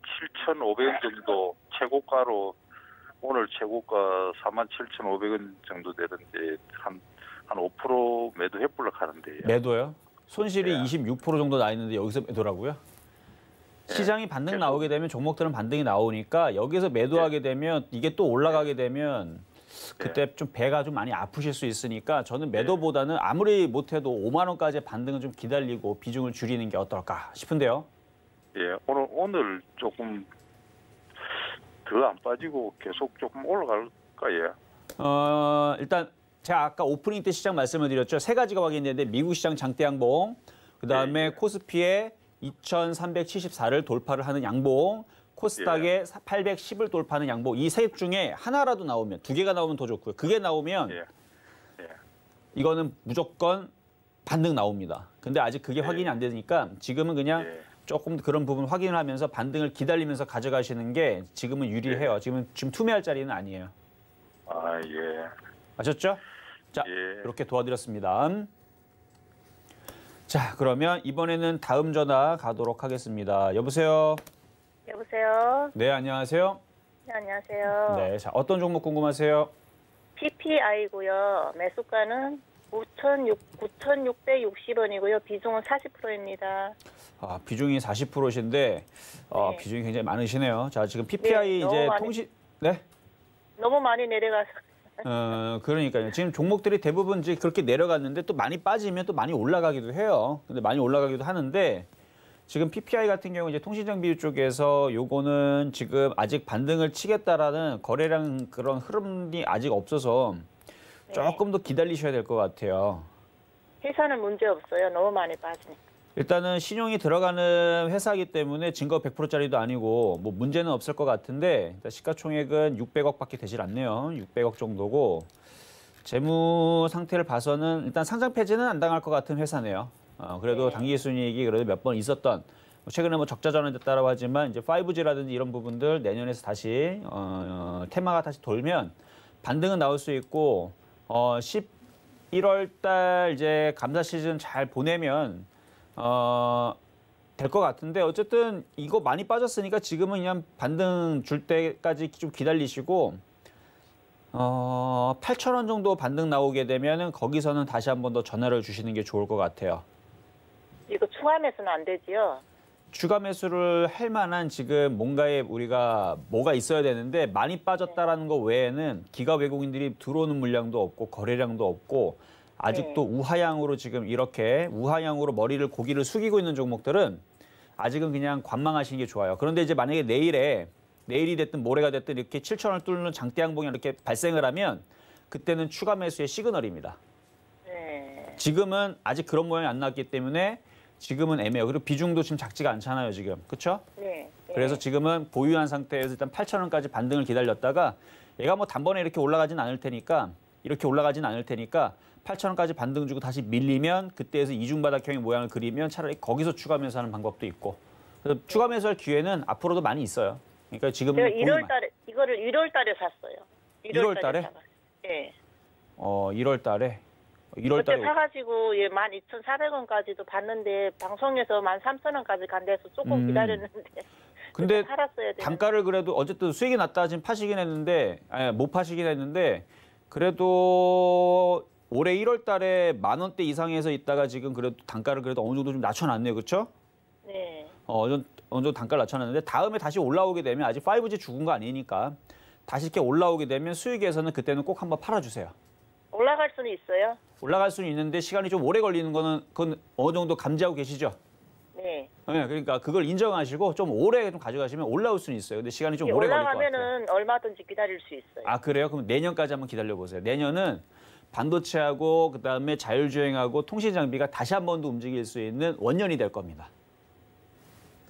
S3: 7,500원 정도 최고가로 오늘 최고가 47,500원 만 정도 되는데한 한 5% 매도 해볼라 가는데요.
S2: 매도요? 손실이 네. 26% 정도 나 있는데 여기서 매도라고요? 예. 시장이 반등 나오게 되면 종목들은 반등이 나오니까 여기서 매도하게 예. 되면 이게 또 올라가게 되면 그때 예. 좀 배가 좀 많이 아프실 수 있으니까 저는 매도보다는 아무리 못해도 5만 원까지의 반등을좀 기다리고 비중을 줄이는 게 어떨까 싶은데요.
S3: 예, 오늘 오늘 조금 더 안 빠지고 계속 조금 올라갈까 예.
S2: 어 일단 제가 아까 오프닝 때 시장 말씀을 드렸죠. 세 가지가 확인되는데 미국 시장 장대 양봉, 그 다음에 예. 코스피의 2,374를 돌파를 하는 양봉, 코스닥에 예. 810을 돌파하는 양봉 이세 중에 하나라도 나오면 두 개가 나오면 더 좋고요. 그게 나오면 예. 예. 이거는 무조건 반등 나옵니다. 근데 아직 그게 예. 확인이 안 되니까 지금은 그냥 예. 조금 그런 부분 확인을 하면서 반등을 기다리면서 가져가시는 게 지금은 유리해요. 예. 지금은 지금 투매할 자리는 아니에요. 아 예. 아셨죠? 자 이렇게 도와드렸습니다. 자, 그러면 이번에는 다음 전화 가도록 하겠습니다. 여보세요.
S4: 여보세요.
S2: 네, 안녕하세요.
S4: 네, 안녕하세요. 네,
S2: 자, 어떤 종목 궁금하세요?
S4: PPI고요. 매수가는 5,600, 9,660원이고요. 비중은 40%입니다.
S2: 아, 비중이 40%신데 어, 네. 비중이 굉장히 많으시네요. 자, 지금 PPI 네, 이제 통신 네?
S4: 너무 많이 내려가서
S2: 어, 그러니까요. 지금 종목들이 대부분 이제 그렇게 내려갔는데 또 많이 빠지면 또 많이 올라가기도 해요. 근데 많이 올라가기도 하는데 지금 PPI 같은 경우 이제 통신장비 쪽에서 요거는 지금 아직 반등을 치겠다라는 거래량 그런 흐름이 아직 없어서 네. 조금 더 기다리셔야 될 것 같아요.
S4: 회사는 문제 없어요. 너무 많이 빠지니까.
S2: 일단은 신용이 들어가는 회사이기 때문에 증거 100%짜리도 아니고 뭐 문제는 없을 것 같은데 시가총액은 600억밖에 되질 않네요. 600억 정도고 재무 상태를 봐서는 일단 상장 폐지는 안 당할 것 같은 회사네요. 어, 그래도 네. 당기 순이익이 그래도 몇 번 있었던 뭐 최근에 뭐 적자 전환됐다라고 하지만 이제 5G라든지 이런 부분들 내년에서 다시 어, 어, 테마가 다시 돌면 반등은 나올 수 있고 어, 11월 달 이제 감사 시즌 잘 보내면 어, 될 것 같은데 어쨌든 이거 많이 빠졌으니까 지금은 그냥 반등 줄 때까지 좀 기다리시고 어, 8,000원 정도 반등 나오게 되면은 거기서는 다시 한 번 더 전화를 주시는 게 좋을 것 같아요.
S4: 이거 추가 매수는 안 되지요?
S2: 추가 매수를 할 만한 지금 뭔가에 우리가 뭐가 있어야 되는데 많이 빠졌다라는 거 외에는 기가 외국인들이 들어오는 물량도 없고 거래량도 없고 아직도 네. 우하향으로 지금 이렇게 우하향으로 머리를 고기를 숙이고 있는 종목들은 아직은 그냥 관망하시는 게 좋아요. 그런데 이제 만약에 내일에 내일이 됐든 모레가 됐든 이렇게 7천 원을 뚫는 장대 항봉이 이렇게 발생을 하면 그때는 추가 매수의 시그널입니다.
S4: 네.
S2: 지금은 아직 그런 모양이 안 났기 때문에 지금은 애매해요. 그리고 비중도 지금 작지가 않잖아요, 지금. 그렇죠? 네. 그래서 지금은 보유한 상태에서 일단 8천 원까지 반등을 기다렸다가 얘가 뭐 단번에 이렇게 올라가진 않을 테니까 이렇게 올라가진 않을 테니까 8천 원까지 반등 주고 다시 밀리면 그때에서 이중바닥형의 모양을 그리면 차라리 거기서 추가 매수하는 방법도 있고 그래서 네. 추가 매수할 기회는 앞으로도 많이 있어요. 그러니까 지금 제가 1월
S4: 달에 이거를 1월 달에 샀어요.
S2: 1월, 1월 달에? 예. 네. 어, 1월 달에 1월 달에 사
S4: 가지고 예, 12,400원까지도 봤는데 방송에서 13,000원까지 간 데서 조금 음. 기다렸는데
S2: 근데 단가를 그래도 어쨌든 수익이 났다 지금 파시긴 했는데 아니, 예, 못 파시긴 했는데 그래도 올해 1월 달에 만 원대 이상에서 있다가 지금 그래도 단가를 그래도 어느 정도 좀 낮춰놨네요. 그렇죠? 네. 어, 어느 정도 단가를 낮춰놨는데 다음에 다시 올라오게 되면 아직 5G 죽은 거 아니니까 다시 이렇게 올라오게 되면 수익에서는 그때는 꼭 한번 팔아주세요.
S4: 올라갈 수는 있어요?
S2: 올라갈 수는 있는데 시간이 좀 오래 걸리는 거는 그건 어느 정도 감지하고 계시죠? 네. 네. 그러니까 그걸 인정하시고 좀 오래 좀 가져가시면 올라올 수는 있어요. 근데 시간이 좀 오래 걸릴 것 같아요.
S4: 올라가면은 얼마든지 기다릴 수
S2: 있어요. 아 그래요? 그럼 내년까지 한번 기다려 보세요. 내년은 반도체하고 그다음에 자율주행하고 통신 장비가 다시 한번더 움직일 수 있는 원년이 될 겁니다.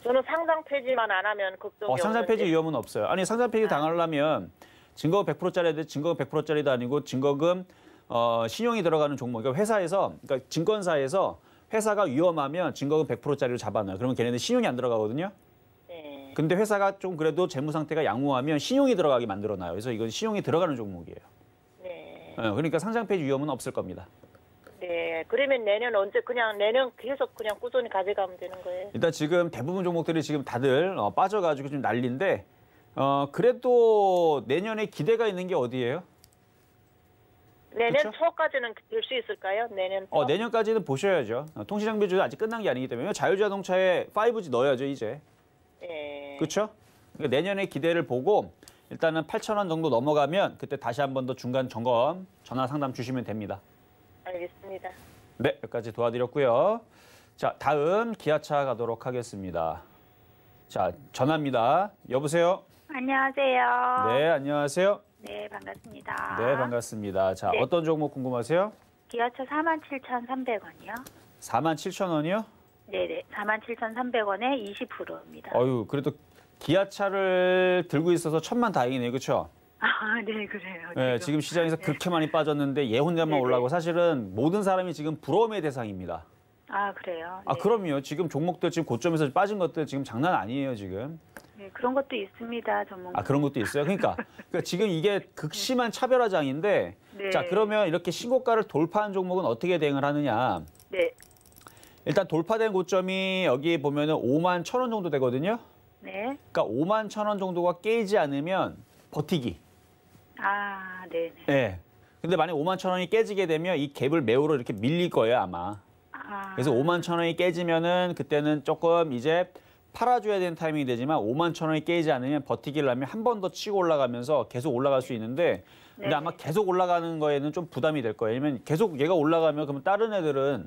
S4: 저는 상장 폐지만 안 하면 걱정이 어, 상장
S2: 폐지 위험은 없어요. 아니 상장 폐지 아. 당하려면 증거1 0 0짜리인증거 100%짜리도 아니고 증거금 어, 신용이 들어가는 종목. 그러니까 회사에서 그러니까 증권사에서 회사가 위험하면 증거금 100%짜리로 잡아놔요. 그러면 걔네는 신용이 안 들어가거든요. 네. 근데 회사가 좀 그래도 재무 상태가 양호하면 신용이 들어가게 만들어 놔요. 그래서 이건 신용이 들어가는 종목이에요. 어, 그러니까 상장 폐지 위험은 없을 겁니다.
S4: 네, 그러면 내년 언제 그냥 내년 계속 그냥 꾸준히 가져가면 되는 거예요.
S2: 일단 지금 대부분 종목들이 지금 다들 어, 빠져가지고 좀 난리인데 어, 그래도 내년에 기대가 있는 게 어디예요?
S4: 내년 그쵸? 초까지는 될 수 있을까요? 내년 초?
S2: 어, 내년까지는 보셔야죠. 어, 통신장비주 아직 끝난 게 아니기 때문에 자율자동차에 5G 넣어야죠 이제. 네. 그렇죠? 그러니까 내년에 기대를 보고 일단은 8천 원 정도 넘어가면 그때 다시 한 번 더 중간 점검 전화 상담 주시면 됩니다.
S4: 알겠습니다.
S2: 네, 여기까지 도와드렸고요. 자, 다음 기아차 가도록 하겠습니다. 자, 전화입니다. 여보세요?
S4: 안녕하세요. 네,
S2: 안녕하세요.
S4: 네, 반갑습니다. 네,
S2: 반갑습니다. 자, 네. 어떤 종목 궁금하세요?
S4: 기아차 47,300원이요.
S2: 47,000원이요?
S4: 네네, 47,300원에
S2: 20%입니다. 어유 그래도 기아차를 들고 있어서 천만 다행이네요. 그렇죠? 아, 네, 그래요. 네, 지금, 시장에서 네. 그렇게 많이 빠졌는데 예 혼자만 네 올라고 사실은 모든 사람이 지금 부러움의 대상입니다.
S4: 아, 그래요? 아, 네.
S2: 그럼요. 지금 종목들 지금 고점에서 빠진 것들 지금 장난 아니에요, 지금.
S4: 네, 그런 것도 있습니다, 전문.
S2: 아, 그런 것도 있어요. 그러니까, 그러니까 지금 이게 극심한 네. 차별화장인데 네. 자, 그러면 이렇게 신고가를 돌파한 종목은 어떻게 대응을 하느냐? 네. 일단 돌파된 고점이 여기 보면은 5만 1천원 정도 되거든요. 네. 그러니까 5만 천 원 정도가 깨지 않으면 버티기.
S4: 아, 네.
S2: 네. 예. 근데 만약 5만 천 원이 깨지게 되면 이 갭을 매우로 이렇게 밀릴 거예요, 아마. 아. 그래서 5만 천 원이 깨지면은 그때는 조금 이제 팔아줘야 되는 타이밍이 되지만 5만 천 원이 깨지 않으면 버티기를 하면 한 번 더 치고 올라가면서 계속 올라갈 수 있는데 근데 네. 아마 계속 올라가는 거에는 좀 부담이 될 거예요. 왜냐면 계속 얘가 올라가면 그러면 다른 애들은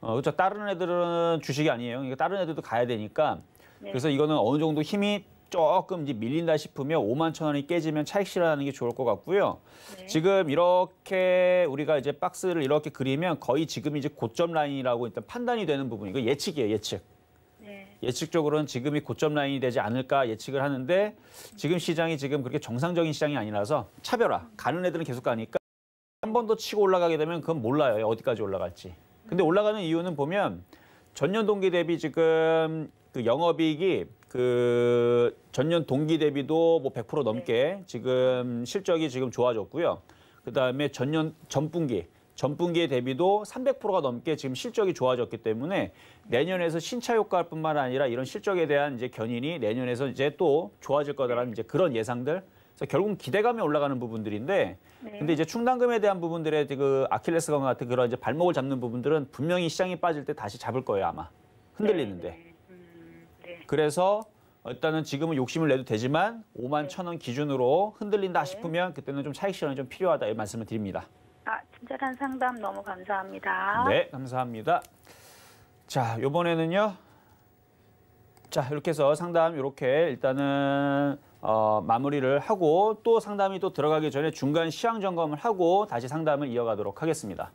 S2: 어, 그렇죠. 다른 애들은 주식이 아니에요. 그러니까 다른 애들도 가야 되니까 네. 그래서 이거는 어느 정도 힘이 조금 이제 밀린다 싶으면 5만 천 원이 깨지면 차익 실현하는 게 좋을 것 같고요. 네. 지금 이렇게 우리가 이제 박스를 이렇게 그리면 거의 지금 이제 고점 라인이라고 일단 판단이 되는 부분이고 예측이에요, 예측. 네. 예측적으로는 지금이 고점 라인이 되지 않을까 예측을 하는데 지금 시장이 지금 그렇게 정상적인 시장이 아니라서 차별화 가는 애들은 계속 가니까 한 번 더 치고 올라가게 되면 그건 몰라요 어디까지 올라갈지. 근데 올라가는 이유는 보면 전년 동기 대비 지금 그 영업이익이 그 전년 동기 대비도 뭐 100% 넘게 네. 지금 실적이 지금 좋아졌고요. 그다음에 전년 전분기 전분기에 대비도 300%가 넘게 지금 실적이 좋아졌기 때문에 내년에서 신차 효과뿐만 아니라 이런 실적에 대한 이제 견인이 내년에서 이제 또 좋아질 거다라는 네. 이제 그런 예상들 결국 기대감이 올라가는 부분들인데 네. 근데 이제 충당금에 대한 부분들의 그 아킬레스건 같은 그런 이제 발목을 잡는 부분들은 분명히 시장이 빠질 때 다시 잡을 거예요 아마 흔들리는데 네. 네. 음, 네. 그래서 일단은 지금은 욕심을 내도 되지만 5만 천원 기준으로 흔들린다 네. 싶으면 그때는 좀 차익 실현이 좀 필요하다 이 말씀을 드립니다.
S4: 아, 친절한 상담 너무 감사합니다. 네,
S2: 감사합니다. 자, 요번에는요. 자, 이렇게 해서 상담 이렇게 일단은 어, 마무리를 하고 또 상담이 또 들어가기 전에 중간 시향 점검을 하고 다시 상담을 이어가도록 하겠습니다.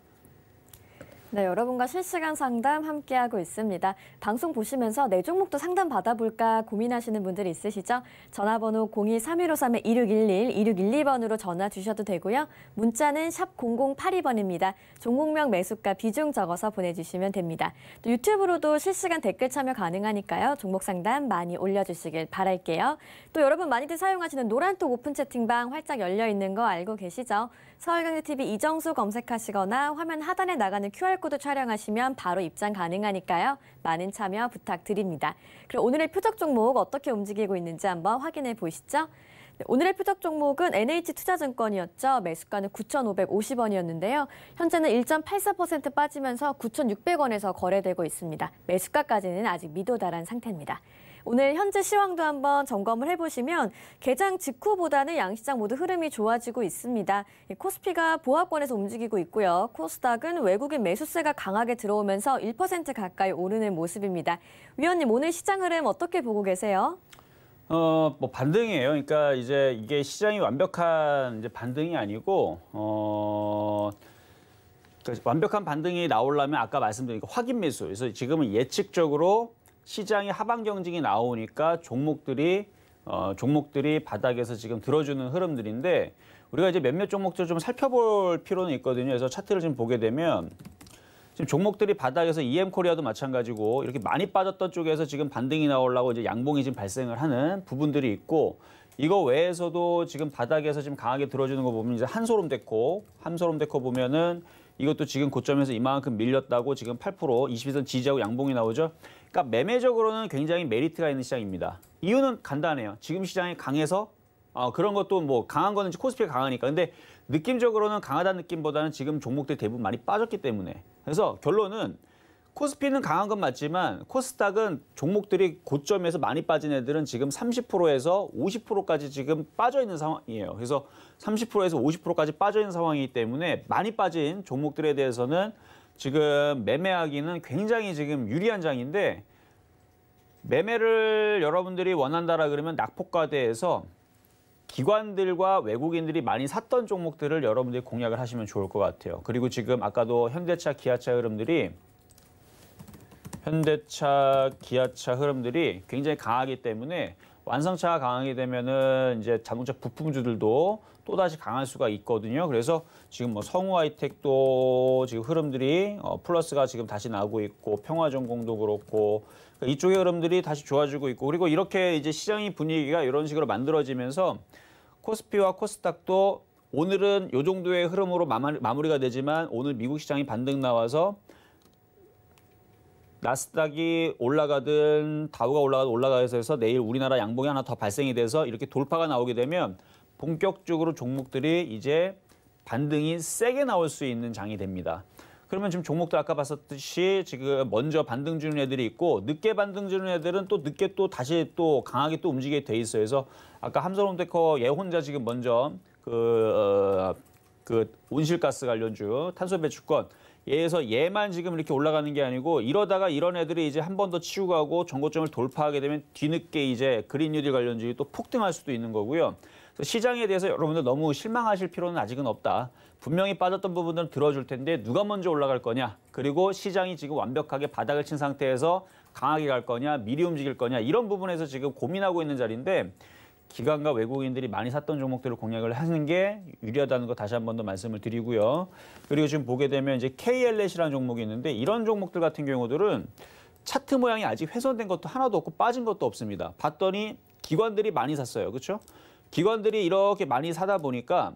S1: 네, 여러분과 실시간 상담 함께하고 있습니다. 방송 보시면서 내 종목도 상담 받아볼까 고민하시는 분들 있으시죠? 전화번호 023153-1611, 1612번으로 전화 주셔도 되고요. 문자는 샵 0082번입니다. 종목명 매수가 비중 적어서 보내주시면 됩니다. 또 유튜브로도 실시간 댓글 참여 가능하니까요. 종목 상담 많이 올려주시길 바랄게요. 또 여러분 많이들 사용하시는 노란톡 오픈 채팅방 활짝 열려있는 거 알고 계시죠? 서울경제TV 이정수 검색하시거나 화면 하단에 나가는 QR QR코드 촬영하시면 바로 입장 가능하니까요. 많은 참여 부탁드립니다. 그럼 오늘의 표적 종목 어떻게 움직이고 있는지 한번 확인해 보시죠. 네, 오늘의 표적 종목은 NH투자증권이었죠. 매수가는 9,550원이었는데요. 현재는 1.84% 빠지면서 9,600원에서 거래되고 있습니다. 매수가까지는 아직 미도달한 상태입니다. 오늘 현재 시황도 한번 점검을 해보시면 개장 직후보다는 양시장 모두 흐름이 좋아지고 있습니다. 코스피가 보합권에서 움직이고 있고요. 코스닥은 외국인 매수세가 강하게 들어오면서 1% 가까이 오르는 모습입니다. 위원님 오늘 시장 흐름 어떻게 보고 계세요?
S2: 어, 뭐 반등이에요. 그러니까 이제 이게 시장이 완벽한 이제 반등이 아니고 어 그러니까 완벽한 반등이 나오려면 아까 말씀드린 그 확인 매수. 그래서 지금은 예측적으로 시장의 하방 경쟁이 나오니까 종목들이 어, 종목들이 바닥에서 지금 들어주는 흐름들인데 우리가 이제 몇몇 종목들 좀 살펴볼 필요는 있거든요. 그래서 차트를 지금 보게 되면 지금 종목들이 바닥에서 EM코리아도 마찬가지고 이렇게 많이 빠졌던 쪽에서 지금 반등이 나오려고 이제 양봉이 지금 발생을 하는 부분들이 있고 이거 외에서도 지금 바닥에서 지금 강하게 들어주는 거 보면 이제 한소름 데코, 한소름 데코 보면은 이것도 지금 고점에서 이만큼 밀렸다고 지금 8% 22선 지지하고 양봉이 나오죠. 그러니까 매매적으로는 굉장히 메리트가 있는 시장입니다. 이유는 간단해요. 지금 시장이 강해서 어, 그런 것도 뭐 강한 거는 코스피가 강하니까. 근데 느낌적으로는 강하다는 느낌보다는 지금 종목들 대부분 많이 빠졌기 때문에. 그래서 결론은 코스피는 강한 건 맞지만 코스닥은 종목들이 고점에서 많이 빠진 애들은 지금 30%에서 50%까지 지금 빠져 있는 상황이에요. 그래서 30%에서 50%까지 빠져 있는 상황이기 때문에 많이 빠진 종목들에 대해서는 지금 매매하기는 굉장히 지금 유리한 장인데 매매를 여러분들이 원한다라 그러면 낙폭과대에서 기관들과 외국인들이 많이 샀던 종목들을 여러분들이 공략을 하시면 좋을 것 같아요. 그리고 지금 아까도 현대차, 기아차 흐름들이 현대차, 기아차 흐름들이 굉장히 강하기 때문에 완성차가 강하게 되면은 이제 자동차 부품주들도 또다시 강할 수가 있거든요. 그래서 지금 뭐 성우 아이텍도 지금 흐름들이 어, 플러스가 지금 다시 나고 있고 평화전공도 그렇고 그러니까 이쪽의 흐름들이 다시 좋아지고 있고 그리고 이렇게 이제 시장의 분위기가 이런 식으로 만들어지면서 코스피와 코스닥도 오늘은 요 정도의 흐름으로 마무리가 되지만 오늘 미국 시장이 반등 나와서 나스닥이 올라가든 다우가 올라가든 올라가서 해서 내일 우리나라 양봉이 하나 더 발생이 돼서 이렇게 돌파가 나오게 되면 본격적으로 종목들이 이제 반등이 세게 나올 수 있는 장이 됩니다. 그러면 지금 종목들 아까 봤었듯이 지금 먼저 반등 주는 애들이 있고 늦게 반등 주는 애들은 또 늦게 또 다시 또 강하게 또 움직이게 돼 있어요. 그래서 아까 함선홈데커 얘 혼자 지금 먼저 그, 어, 그 온실가스 관련주 탄소 배출권 얘에서 얘만 지금 이렇게 올라가는 게 아니고 이러다가 이런 애들이 이제 한 번 더 치고 가고 정고점을 돌파하게 되면 뒤늦게 이제 그린 뉴딜 관련주의 또 폭등할 수도 있는 거고요. 그래서 시장에 대해서 여러분들 너무 실망하실 필요는 아직은 없다. 분명히 빠졌던 부분들은 들어줄 텐데 누가 먼저 올라갈 거냐. 그리고 시장이 지금 완벽하게 바닥을 친 상태에서 강하게 갈 거냐, 미리 움직일 거냐 이런 부분에서 지금 고민하고 있는 자리인데 기관과 외국인들이 많이 샀던 종목들을 공략을 하는 게 유리하다는 거 다시 한 번 더 말씀을 드리고요. 그리고 지금 보게 되면 이제 KLS라는 종목이 있는데 이런 종목들 같은 경우들은 차트 모양이 아직 훼손된 것도 하나도 없고 빠진 것도 없습니다. 봤더니 기관들이 많이 샀어요. 그렇죠? 기관들이 이렇게 많이 사다 보니까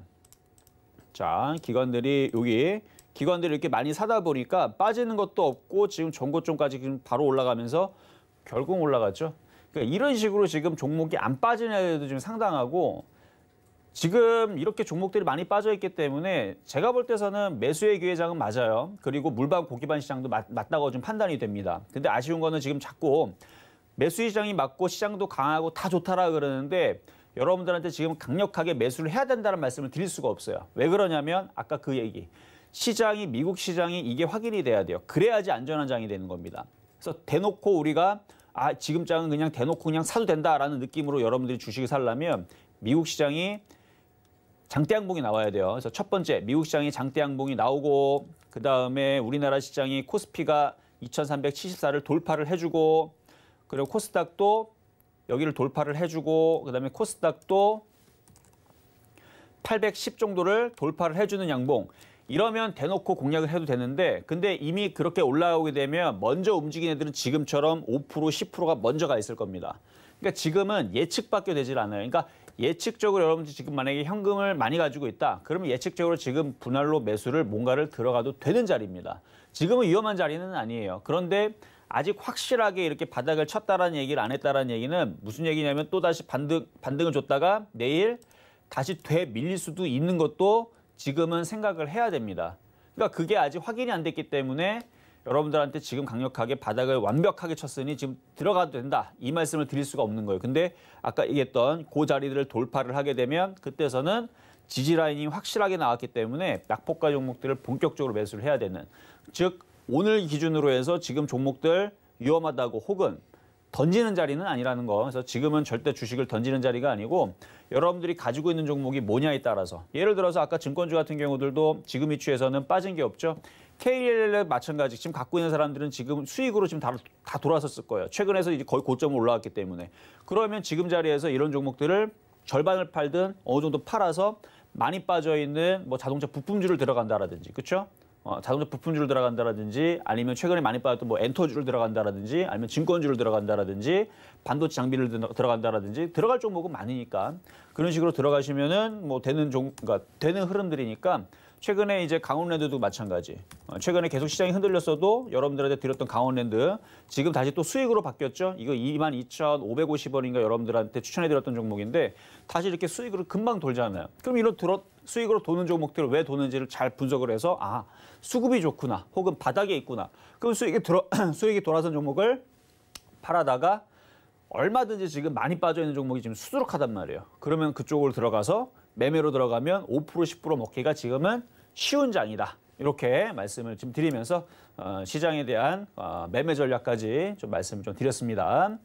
S2: 자, 기관들이 여기 기관들이 이렇게 많이 사다 보니까 빠지는 것도 없고 지금 전고점까지 바로 올라가면서 결국 올라갔죠. 그러니까 이런 식으로 지금 종목이 안 빠지는 애들도 지금 상당하고 지금 이렇게 종목들이 많이 빠져있기 때문에 제가 볼 때서는 매수의 기회장은 맞아요. 그리고 물반 고기반 시장도 맞, 맞다고 좀 판단이 됩니다. 근데 아쉬운 거는 지금 자꾸 매수 시장이 맞고 시장도 강하고 다 좋다라 그러는데 여러분들한테 지금 강력하게 매수를 해야 된다는 말씀을 드릴 수가 없어요. 왜 그러냐면 아까 그 얘기. 시장이 미국 시장이 이게 확인이 돼야 돼요. 그래야지 안전한 장이 되는 겁니다. 그래서 대놓고 우리가 아 지금 장은 그냥 대놓고 그냥 사도 된다라는 느낌으로 여러분들이 주식을 살려면 미국 시장이 장대 양봉이 나와야 돼요. 그래서 첫 번째 미국 시장이 장대 양봉이 나오고 그 다음에 우리나라 시장이 코스피가 2,374를 돌파를 해주고 그리고 코스닥도 여기를 돌파를 해주고 그 다음에 코스닥도 810 정도를 돌파를 해주는 양봉. 이러면 대놓고 공략을 해도 되는데 근데 이미 그렇게 올라오게 되면 먼저 움직인 애들은 지금처럼 5% 10%가 먼저 가 있을 겁니다. 그러니까 지금은 예측밖에 되질 않아요. 그러니까 예측적으로 여러분들이 지금 만약에 현금을 많이 가지고 있다. 그러면 예측적으로 지금 분할로 매수를 뭔가를 들어가도 되는 자리입니다. 지금은 위험한 자리는 아니에요. 그런데 아직 확실하게 이렇게 바닥을 쳤다라는 얘기를 안 했다라는 얘기는 무슨 얘기냐면 또다시 반등, 반등을 줬다가 내일 다시 되밀릴 수도 있는 것도 지금은 생각을 해야 됩니다. 그러니까 그게 아직 확인이 안 됐기 때문에 여러분들한테 지금 강력하게 바닥을 완벽하게 쳤으니 지금 들어가도 된다. 이 말씀을 드릴 수가 없는 거예요. 근데 아까 얘기했던 그 자리들을 돌파를 하게 되면 그때서는 지지라인이 확실하게 나왔기 때문에 낙폭가 종목들을 본격적으로 매수를 해야 되는 즉 오늘 기준으로 해서 지금 종목들 위험하다고 혹은 던지는 자리는 아니라는 거. 그래서 지금은 절대 주식을 던지는 자리가 아니고 여러분들이 가지고 있는 종목이 뭐냐에 따라서 예를 들어서 아까 증권주 같은 경우들도 지금 이 추에서는 빠진 게 없죠. KLL 마찬가지 지금 갖고 있는 사람들은 지금 수익으로 지금 다, 다 돌아섰을 거예요. 최근에서 이제 거의 고점으로 올라왔기 때문에 그러면 지금 자리에서 이런 종목들을 절반을 팔든 어느 정도 팔아서 많이 빠져 있는 뭐 자동차 부품주를 들어간다라든지 그렇죠? 어, 자동차 부품줄 주 들어간다라든지 아니면 최근에 많이 빠졌던 뭐 엔터줄 주 들어간다라든지 아니면 증권줄 주 들어간다라든지 반도체 장비를 들어간다라든지 들어갈 종목은 많으니까 그런 식으로 들어가시면은 뭐 되는 종 그러니까 되는 흐름들이니까 최근에 이제 강원랜드도 마찬가지. 어, 최근에 계속 시장이 흔들렸어도 여러분들한테 드렸던 강원랜드 지금 다시 또 수익으로 바뀌었죠. 이거 22,550원인가 여러분들한테 추천해드렸던 종목인데 다시 이렇게 수익으로 금방 돌잖아요. 그럼 이로 들었 수익으로 도는 종목들을 왜 도는지를 잘 분석을 해서 아 수급이 좋구나 혹은 바닥에 있구나 그럼 수익이 들어 수익이 돌아선 종목을 팔아다가 얼마든지 지금 많이 빠져있는 종목이 지금 수두룩하단 말이에요. 그러면 그쪽으로 들어가서 매매로 들어가면 5% 10% 먹기가 지금은 쉬운 장이다. 이렇게 말씀을 좀 드리면서 어, 시장에 대한 어, 매매 전략까지 좀 말씀을 좀 드렸습니다.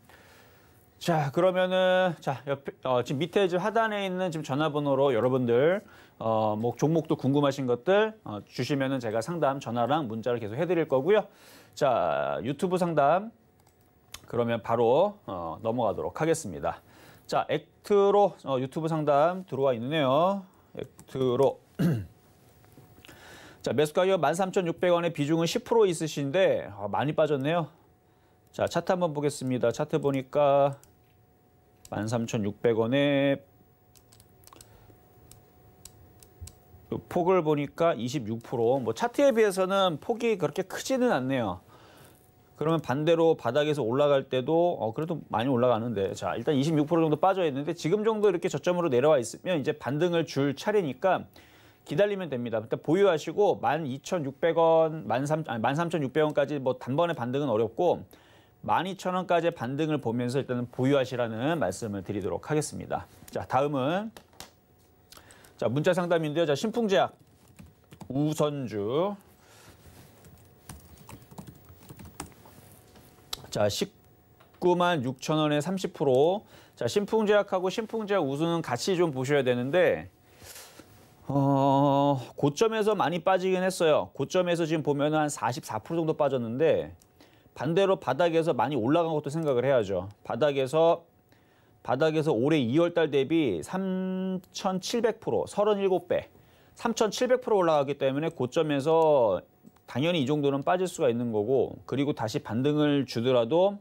S2: 자 그러면은 자 옆에 어, 지금 밑에 지금 하단에 있는 지금 전화번호로 여러분들 어, 뭐 종목도 궁금하신 것들 어, 주시면은 제가 상담 전화랑 문자를 계속 해드릴 거고요. 자 유튜브 상담 그러면 바로 어, 넘어가도록 하겠습니다. 자 액트로 어, 유튜브 상담 들어와 있네요 액트로 자 매수 가격 13,600원에 비중은 10% 있으신데 어, 많이 빠졌네요. 자 차트 한번 보겠습니다. 차트 보니까 13,600원에 그 폭을 보니까 26%뭐 차트에 비해서는 폭이 그렇게 크지는 않네요. 그러면 반대로 바닥에서 올라갈 때도 어 그래도 많이 올라가는데 자 일단 26% 정도 빠져 있는데 지금 정도 이렇게 저점으로 내려와 있으면 이제 반등을 줄 차례니까 기다리면 됩니다. 일단 그러니까 보유하시고 12,600원, 13, 아니 13,600원까지 뭐 단번에 반등은 어렵고 12,000원까지의 반등을 보면서 일단은 보유하시라는 말씀을 드리도록 하겠습니다. 자, 다음은 자, 문자 상담인데요. 자, 신풍제약 우선주 자, 19만 6천 원에 30%. 자, 신풍제약하고 신풍제약 우수는 같이 좀 보셔야 되는데 어, 고점에서 많이 빠지긴 했어요. 고점에서 지금 보면 한44% 정도 빠졌는데 반대로 바닥에서 많이 올라간 것도 생각을 해야죠. 바닥에서 바닥에서 올해 2월 달 대비 3,700% 37배 3,700% 올라가기 때문에 고점에서 당연히 이 정도는 빠질 수가 있는 거고 그리고 다시 반등을 주더라도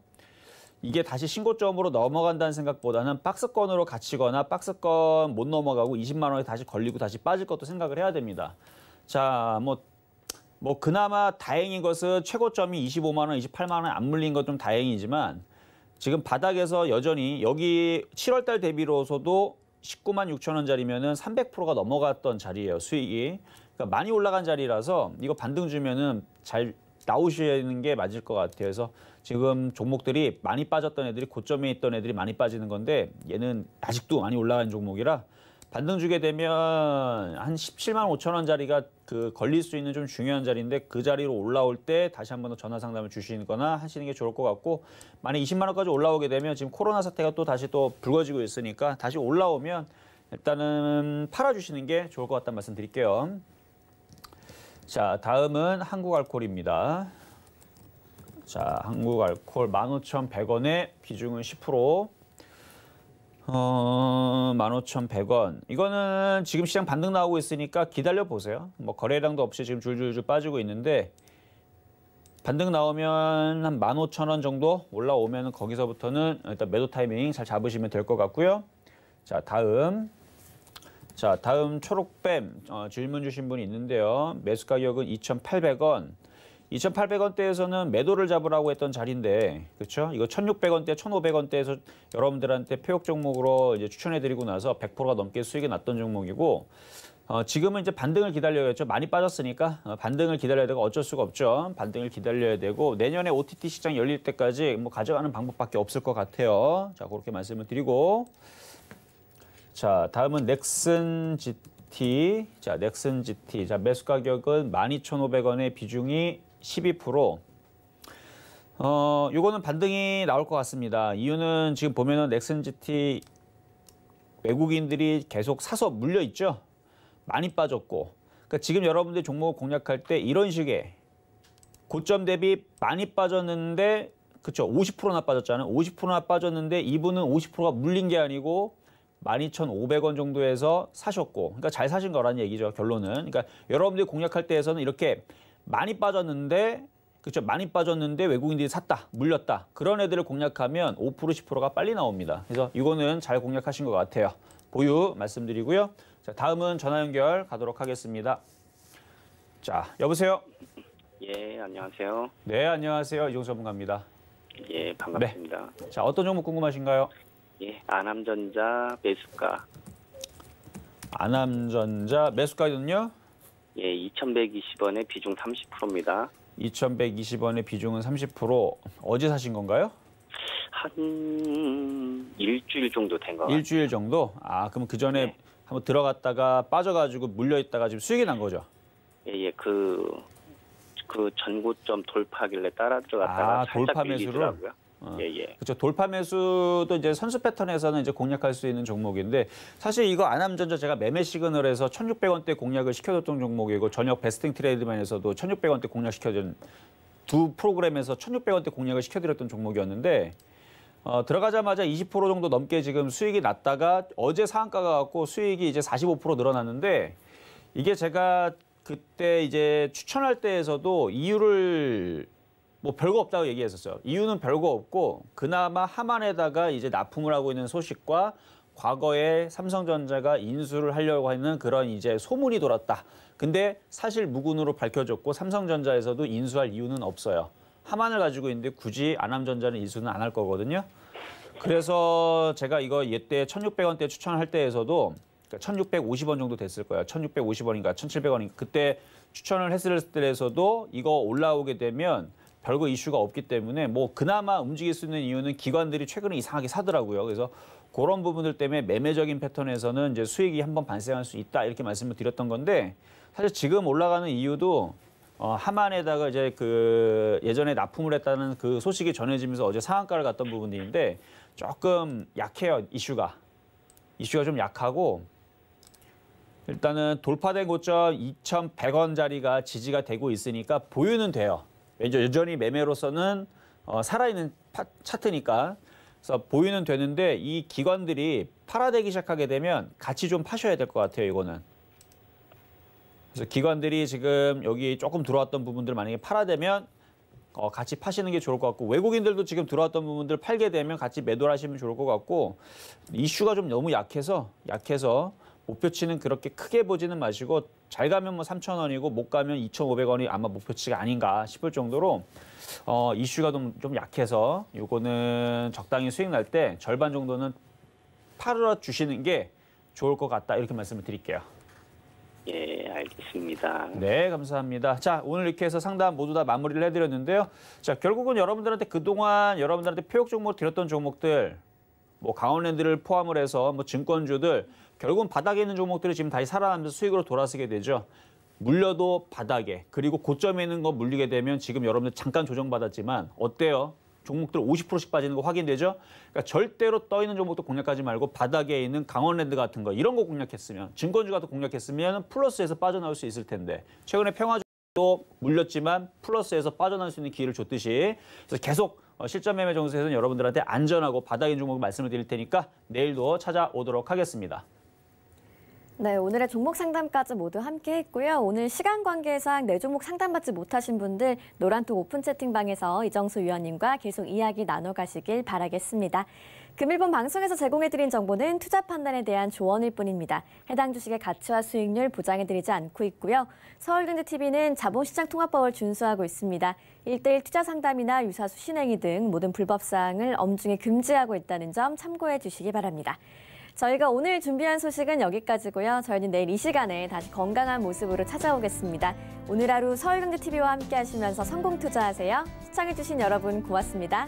S2: 이게 다시 신고점으로 넘어간다는 생각보다는 박스권으로 갇히거나 박스권 못 넘어가고 20만 원에 다시 걸리고 다시 빠질 것도 생각을 해야 됩니다. 자, 뭐뭐 그나마 다행인 것은 최고점이 25만 원, 28만 원 안 물린 것 좀 다행이지만 지금 바닥에서 여전히 여기 7월 달 대비로서도 19만 6천 원짜리면은 300%가 넘어갔던 자리예요 수익이 그러니까 많이 올라간 자리라서 이거 반등 주면은 잘 나오시는 게 맞을 것 같아요 그래서 지금 종목들이 많이 빠졌던 애들이 고점에 있던 애들이 많이 빠지는 건데 얘는 아직도 많이 올라간 종목이라 반등 주게 되면 한 17만 5천 원짜리가 그 걸릴 수 있는 좀 중요한 자리인데 그 자리로 올라올 때 다시 한번더 전화 상담을 주시거나 하시는 게 좋을 것 같고 만약 20만 원까지 올라오게 되면 지금 코로나 사태가 또 다시 또 불거지고 있으니까 다시 올라오면 일단은 팔아주시는 게 좋을 것 같다는 말씀 드릴게요. 자 다음은 한국알콜입니다. 자 한국알콜 15,100원에 비중은 10%. 어, 15,100원. 이거는 지금 시장 반등 나오고 있으니까 기다려 보세요. 뭐 거래량도 없이 지금 줄줄줄 빠지고 있는데 반등 나오면 한 15,000원 정도 올라오면 거기서부터는 일단 매도 타이밍 잘 잡으시면 될 것 같고요. 자, 다음. 자, 다음 초록뱀 어, 질문 주신 분이 있는데요. 매수 가격은 2,800원. 2,800원대에서는 매도를 잡으라고 했던 자리인데 그렇죠? 이거 1,600원대, 1,500원대에서 여러분들한테 표역 종목으로 이제 추천해드리고 나서 100%가 넘게 수익이 났던 종목이고 어, 지금은 이제 반등을 기다려야죠. 많이 빠졌으니까 어, 반등을 기다려야 되고 어쩔 수가 없죠. 반등을 기다려야 되고 내년에 OTT 시장 열릴 때까지 뭐 가져가는 방법밖에 없을 것 같아요. 자 그렇게 말씀을 드리고 자 다음은 넥슨 GT 자 넥슨 GT 자 매수 가격은 12,500원의 비중이 12% 어, 요거는 반등이 나올 것 같습니다. 이유는 지금 보면은 넥슨 GT 외국인들이 계속 사서 물려 있죠. 많이 빠졌고. 그러니까 지금 여러분들 종목 공략할 때 이런 식의 고점 대비 많이 빠졌는데 그쵸 50%나 빠졌잖아요. 50%나 빠졌는데 이분은 50%가 물린 게 아니고 12,500원 정도에서 사셨고 그러니까 잘 사신 거라는 얘기죠. 결론은. 그러니까 여러분들이 공략할 때에서는 이렇게 많이 빠졌는데 그렇죠. 많이 빠졌는데 외국인들이 샀다, 물렸다. 그런 애들을 공략하면 5% 10%가 빨리 나옵니다. 그래서 이거는 잘 공략하신 것 같아요. 보유 말씀드리고요. 자, 다음은 전화 연결 가도록 하겠습니다. 자, 여보세요. 예, 안녕하세요. 네, 안녕하세요. 이종수 전문가입니다. 예, 반갑습니다. 네. 자, 어떤 종목 궁금하신가요? 예, 안암전자 매수가. 안암전자 매수가는요? 예, 2,120원의 비중 30%입니다. 2,120원의 비중은 30%. 어제 사신 건가요? 한 일주일 정도 된거 같아요. 일주일 정도? 아, 그럼 그 전에 네. 한번 들어갔다가 빠져가지고 물려있다가 지금 수익이 난 거죠? 예, 예, 그, 그 전고점 돌파길래 따라 들어갔다가 아, 살짝 돌파 매수를? 밀리더라고요. 어. 예, 예. 그렇죠. 돌파 매수도 이제 선수 패턴에서는 이제 공략할 수 있는 종목인데 사실 이거 안암전자 제가 매매 시그널에서 1,600원대 공략을 시켜줬던 종목이고 저녁 베스팅 트레이드만에서도 1,600원대 공략시켜준 두 프로그램에서 1,600원대 공략을 시켜드렸던 종목이었는데 어, 들어가자마자 20% 정도 넘게 지금 수익이 났다가 어제 상한가가 갖고 수익이 이제 45% 늘어났는데 이게 제가 그때 이제 추천할 때에서도 이유를 뭐 별거 없다고 얘기했었어요. 이유는 별거 없고 그나마 하만에다가 이제 납품을 하고 있는 소식과 과거에 삼성전자가 인수를 하려고 하는 그런 이제 소문이 돌았다. 근데 사실 무근으로 밝혀졌고 삼성전자에서도 인수할 이유는 없어요. 하만을 가지고 있는데 굳이 안암전자는 인수는 안 할 거거든요. 그래서 제가 이거 옛때 1600원대 추천할 때에서도 1650원 그러니까 정도 됐을 거예요. 1650원인가 1700원인가 그때 추천을 했을 때에서도 이거 올라오게 되면 별거 이슈가 없기 때문에 뭐 그나마 움직일 수 있는 이유는 기관들이 최근에 이상하게 사더라고요. 그래서 그런 부분들 때문에 매매적인 패턴에서는 이제 수익이 한번 발생할 수 있다 이렇게 말씀을 드렸던 건데 사실 지금 올라가는 이유도 어, 하만에다가 이제 그 예전에 납품을 했다는 그 소식이 전해지면서 어제 상한가를 갔던 부분들인데 조금 약해요 이슈가 이슈가 좀 약하고 일단은 돌파된 고점 2,100원짜리가 지지가 되고 있으니까 보유는 돼요. 여전히 매매로서는 어, 살아있는 파, 차트니까 그래서 보유는 되는데 이 기관들이 팔아대기 시작하게 되면 같이 좀 파셔야 될 것 같아요. 이거는. 그래서 기관들이 지금 여기 조금 들어왔던 부분들 만약에 팔아대면 어, 같이 파시는 게 좋을 것 같고 외국인들도 지금 들어왔던 부분들 팔게 되면 같이 매도를 하시면 좋을 것 같고 이슈가 좀 너무 약해서 약해서 목표치는 그렇게 크게 보지는 마시고 잘 가면 뭐3천원이고못 가면 2,500원이 아마 목표치가 아닌가 싶을 정도로 어, 이슈가 좀, 좀 약해서 요거는 적당히 수익 날 때 절반 정도는 팔아 주시는 게 좋을 것 같다 이렇게 말씀을 드릴게요. 예, 알겠습니다. 네, 감사합니다. 자, 오늘 이렇게 해서 상담 모두 다 마무리를 해드렸는데요. 자, 결국은 여러분들한테 그동안 여러분들한테 표적 종목 드렸던 종목들, 뭐 강원랜드를 포함을 해서 뭐 증권주들, 결국은 바닥에 있는 종목들이 지금 다시 살아나면서 수익으로 돌아서게 되죠. 물려도 바닥에 그리고 고점에 있는 거 물리게 되면 지금 여러분들 잠깐 조정받았지만 어때요? 종목들 50%씩 빠지는 거 확인되죠? 그러니까 절대로 떠 있는 종목도 공략하지 말고 바닥에 있는 강원랜드 같은 거 이런 거 공략했으면 증권주 같은 거 공략했으면 플러스에서 빠져나올 수 있을 텐데 최근에 평화주도 물렸지만 플러스에서 빠져나올 수 있는 기회를 줬듯이 그래서 계속 어, 실전 매매 정수에서는 여러분들한테 안전하고 바닥인 종목 을 말씀을 드릴 테니까 내일도 찾아오도록 하겠습니다.
S1: 네, 오늘의 종목 상담까지 모두 함께 했고요. 오늘 시간 관계상 내 네 종목 상담받지 못하신 분들 노란톡 오픈 채팅방에서 이정수 위원님과 계속 이야기 나눠가시길 바라겠습니다. 금일본 방송에서 제공해드린 정보는 투자 판단에 대한 조언일 뿐입니다. 해당 주식의 가치와 수익률 보장해드리지 않고 있고요. 서울경제TV는 자본시장 통합법을 준수하고 있습니다. 일대일 투자 상담이나 유사수 신행위 등 모든 불법사항을 엄중히 금지하고 있다는 점 참고해 주시기 바랍니다. 저희가 오늘 준비한 소식은 여기까지고요. 저희는 내일 이 시간에 다시 건강한 모습으로 찾아오겠습니다. 오늘 하루 서울경제TV와 함께 하시면서 성공 투자하세요. 시청해주신 여러분 고맙습니다.